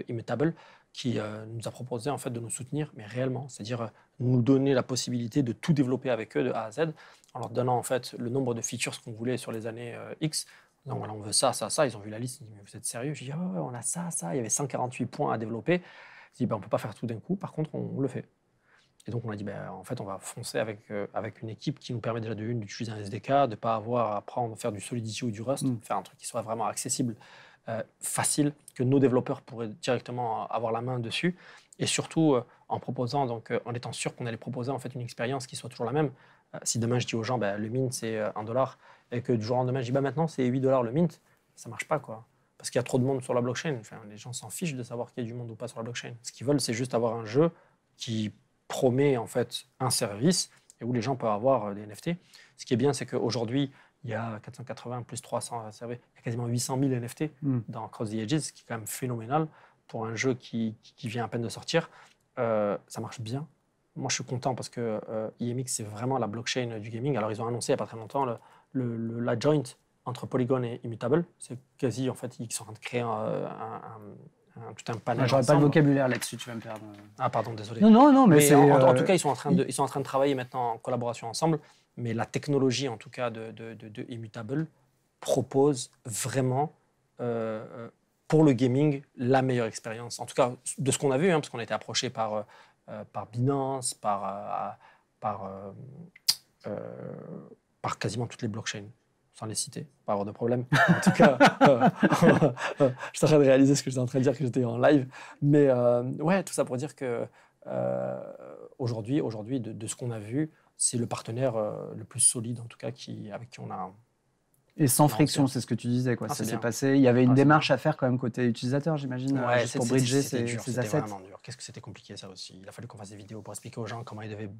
Immutable, qui euh, nous a proposé en fait de nous soutenir, mais réellement, c'est-à-dire euh, nous donner la possibilité de tout développer avec eux de A à Z, en leur donnant en fait le nombre de features qu'on voulait sur les années X. Donc voilà, on veut ça, ça, ça. Ils ont vu la liste, ils ont mais vous êtes sérieux Je dis, ah ouais, on a ça, ça. Il y avait 148 points à développer. Je dis, ben, on peut pas faire tout d'un coup, par contre, on le fait. Et donc, on a dit, ben, en fait, on va foncer avec, euh, avec une équipe qui nous permet déjà de d'utiliser un SDK, de ne pas avoir à prendre, faire du Solidity ou du Rust, mm. faire un truc qui soit vraiment accessible, euh, facile, que nos développeurs pourraient directement avoir la main dessus. Et surtout, euh, en proposant, donc, en étant sûr qu'on allait proposer en fait une expérience qui soit toujours la même. si demain, je dis aux gens, ben, le mint, c'est 1 dollar, et que du jour au lendemain, je dis, ben, maintenant, c'est 8 dollars le mint, ça ne marche pas, quoi parce qu'il y a trop de monde sur la blockchain. Enfin, les gens s'en fichent de savoir qu'il y a du monde ou pas sur la blockchain. Ce qu'ils veulent, c'est juste avoir un jeu qui promet en fait un service et où les gens peuvent avoir euh, des NFT. Ce qui est bien, c'est qu'aujourd'hui, il y a 480 plus 300 euh, il y a quasiment 800 000 NFT dans Cross the Edges, ce qui est quand même phénoménal pour un jeu qui, qui vient à peine de sortir. Euh, ça marche bien. Moi, je suis content parce que IMX, e c'est vraiment la blockchain du gaming. Alors, ils ont annoncé il n'y a pas très longtemps le, la joint entre Polygon et Immutable. C'est quasi, en fait, ils sont en train de créer un tout ah, ah, J'aurais pas le vocabulaire là-dessus, tu vas me perdre. Ah, pardon, désolé. Non, non, non, mais, En, euh, tout cas, ils sont en, train de, ils sont en train de travailler maintenant en collaboration ensemble, mais la technologie, en tout cas, de, de, Immutable propose vraiment. Euh, euh, pour le gaming, la meilleure expérience. En tout cas, de ce qu'on a vu, hein, parce qu'on a été approché par, par Binance, par, par, par quasiment toutes les blockchains sans les citer, pas avoir de problème. En tout cas, euh, je suis en train de réaliser ce que j'étais en train de dire, que j'étais en live. Mais euh, ouais, tout ça pour dire que euh, aujourd'hui, aujourd'hui, de, ce qu'on a vu, c'est le partenaire le plus solide, en tout cas, qui, avec qui on a. Et sans friction, c'est ce que tu disais, quoi. Ah, ça s'est passé. Il y avait une ah, démarche à faire quand même côté utilisateur, j'imagine, pour bridger ces, assets. Qu'est-ce que c'était compliqué ça aussi. Il a fallu qu'on fasse des vidéos pour expliquer aux gens comment ils devaient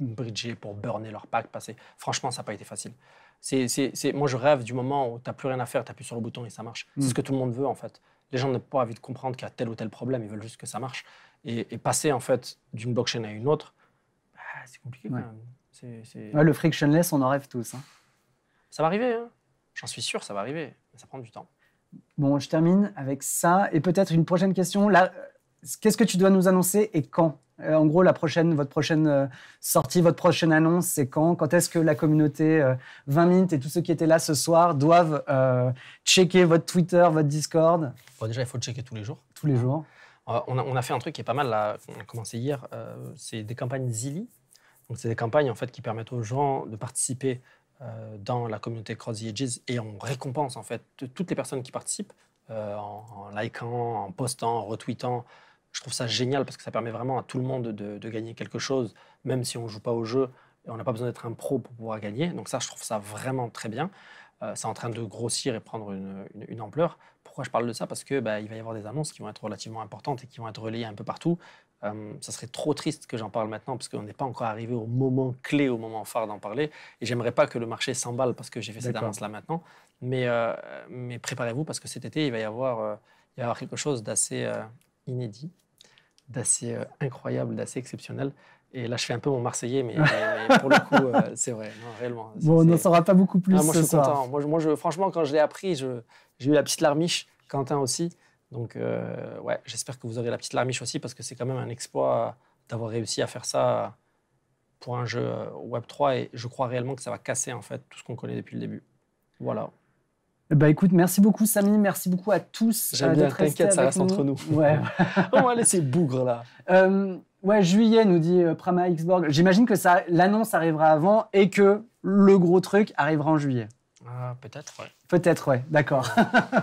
bridger, pour burner leur pack, passer. Franchement, ça n'a pas été facile. C'est, c'est, Moi, je rêve du moment où tu n'as plus rien à faire, tu appuies sur le bouton et ça marche. C'est hmm. ce que tout le monde veut, en fait. Les gens n'ont pas envie de comprendre qu'il y a tel ou tel problème, ils veulent juste que ça marche. Et, passer, en fait, d'une blockchain à une autre, bah, c'est compliqué quand même. le frictionless, on en rêve tous. Hein. Ça va arriver, hein. j'en suis sûr, ça va arriver, mais ça prend du temps. Bon, je termine avec ça et peut-être une prochaine question. Là, euh, qu'est-ce que tu dois nous annoncer et quand euh, en gros, la prochaine, votre prochaine euh, sortie, votre prochaine annonce, c'est quand Quand est-ce que la communauté 20 euh, minutes et tous ceux qui étaient là ce soir doivent checker votre Twitter, votre Discord Déjà, il faut le checker tous les jours. Tous les jours. on, a, fait un truc qui est pas mal, là, on a commencé hier, c'est des campagnes Zili. Donc, c'est des campagnes en fait, qui permettent aux gens de participer dans la communauté Cross the et on récompense en fait toutes les personnes qui participent en, en likant, en postant, en retweetant, je trouve ça génial parce que ça permet vraiment à tout le monde de, gagner quelque chose, même si on ne joue pas au jeu et on n'a pas besoin d'être un pro pour pouvoir gagner. Donc ça, je trouve ça vraiment très bien. Euh, ça c'est en train de grossir et prendre une, ampleur. Pourquoi je parle de ça Parce qu'il bah, va y avoir des annonces qui vont être relativement importantes et qui vont être relayées un peu partout. Euh, ça serait trop triste que j'en parle maintenant parce qu'on n'est pas encore arrivé au moment clé, au moment phare d'en parler. Et j'aimerais pas que le marché s'emballe parce que j'ai fait cette annonce là maintenant. Euh, mais, préparez-vous parce que cet été, il va y il va y avoir quelque chose d'assez inédit d'assez euh, incroyable, d'assez exceptionnel. Et là, je fais un peu mon Marseillais, mais, pour le coup, euh, c'est vrai, réellement. Bon, on n'en saura pas beaucoup plus. Ah, moi, je suis content. Moi, moi je, franchement, quand je l'ai appris, j'ai eu la petite larmiche, Quentin aussi. Donc, euh, ouais, j'espère que vous aurez la petite larmiche aussi, parce que c'est quand même un exploit d'avoir réussi à faire ça pour un jeu Web3. Et je crois réellement que ça va casser, en fait, tout ce qu'on connaît depuis le début. Voilà. Bah, écoute, merci beaucoup Samy, merci beaucoup à tous. Euh, J'aime bien, t'inquiète, ça reste entre nous. Ouais. On va laisser bougre là. Euh, ouais, juillet nous dit euh, Prama Prama J'imagine que l'annonce arrivera avant et que le gros truc arrivera en juillet. Euh, peut-être, ouais. Peut-être, ouais, d'accord.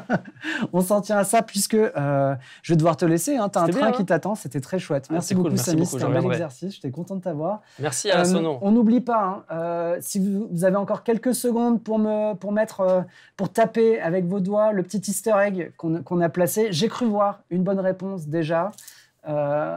On s'en tient à ça puisque euh, je vais devoir te laisser. Hein. Tu as un train qui hein. t'attend, c'était très chouette. Ah, merci beaucoup, cool. Samy, c'était un bel exercice. J'étais content de t'avoir. Merci à euh, On n'oublie pas, hein, euh, si vous, avez encore quelques secondes pour, me, pour, mettre, pour taper avec vos doigts le petit easter egg qu'on a placé, j'ai cru voir une bonne réponse déjà.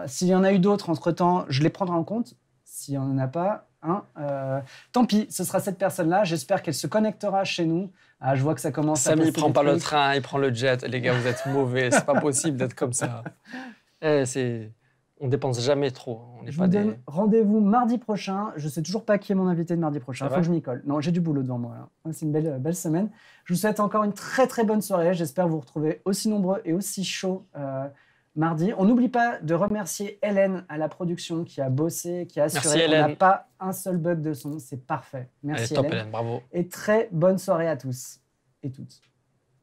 S'il y en a eu d'autres entre temps, je les prendrai en compte. S'il n'y en a pas, Hein, euh, tant pis, ce sera cette personne-là. J'espère qu'elle se connectera chez nous. Ah, je vois que ça commence Samy, à. il prend pas le train, il prend le jet. Les gars, vous êtes mauvais. C'est pas possible d'être comme ça. Eh, on dépense jamais trop. Hein. On est pas Rendez-vous mardi prochain. Je sais toujours pas qui est mon invité de mardi prochain. Il faut que je m'y colle. Non, j'ai du boulot devant moi. C'est une belle, euh, belle semaine. Je vous souhaite encore une très très bonne soirée. J'espère vous retrouver aussi nombreux et aussi chauds. Euh, mardi. On n'oublie pas de remercier Hélène à la production qui a bossé, qui a assuré. qu'on n'a pas un seul bug de son, c'est parfait. Merci Hélène. Hélène. Bravo. Et très bonne soirée à tous et toutes.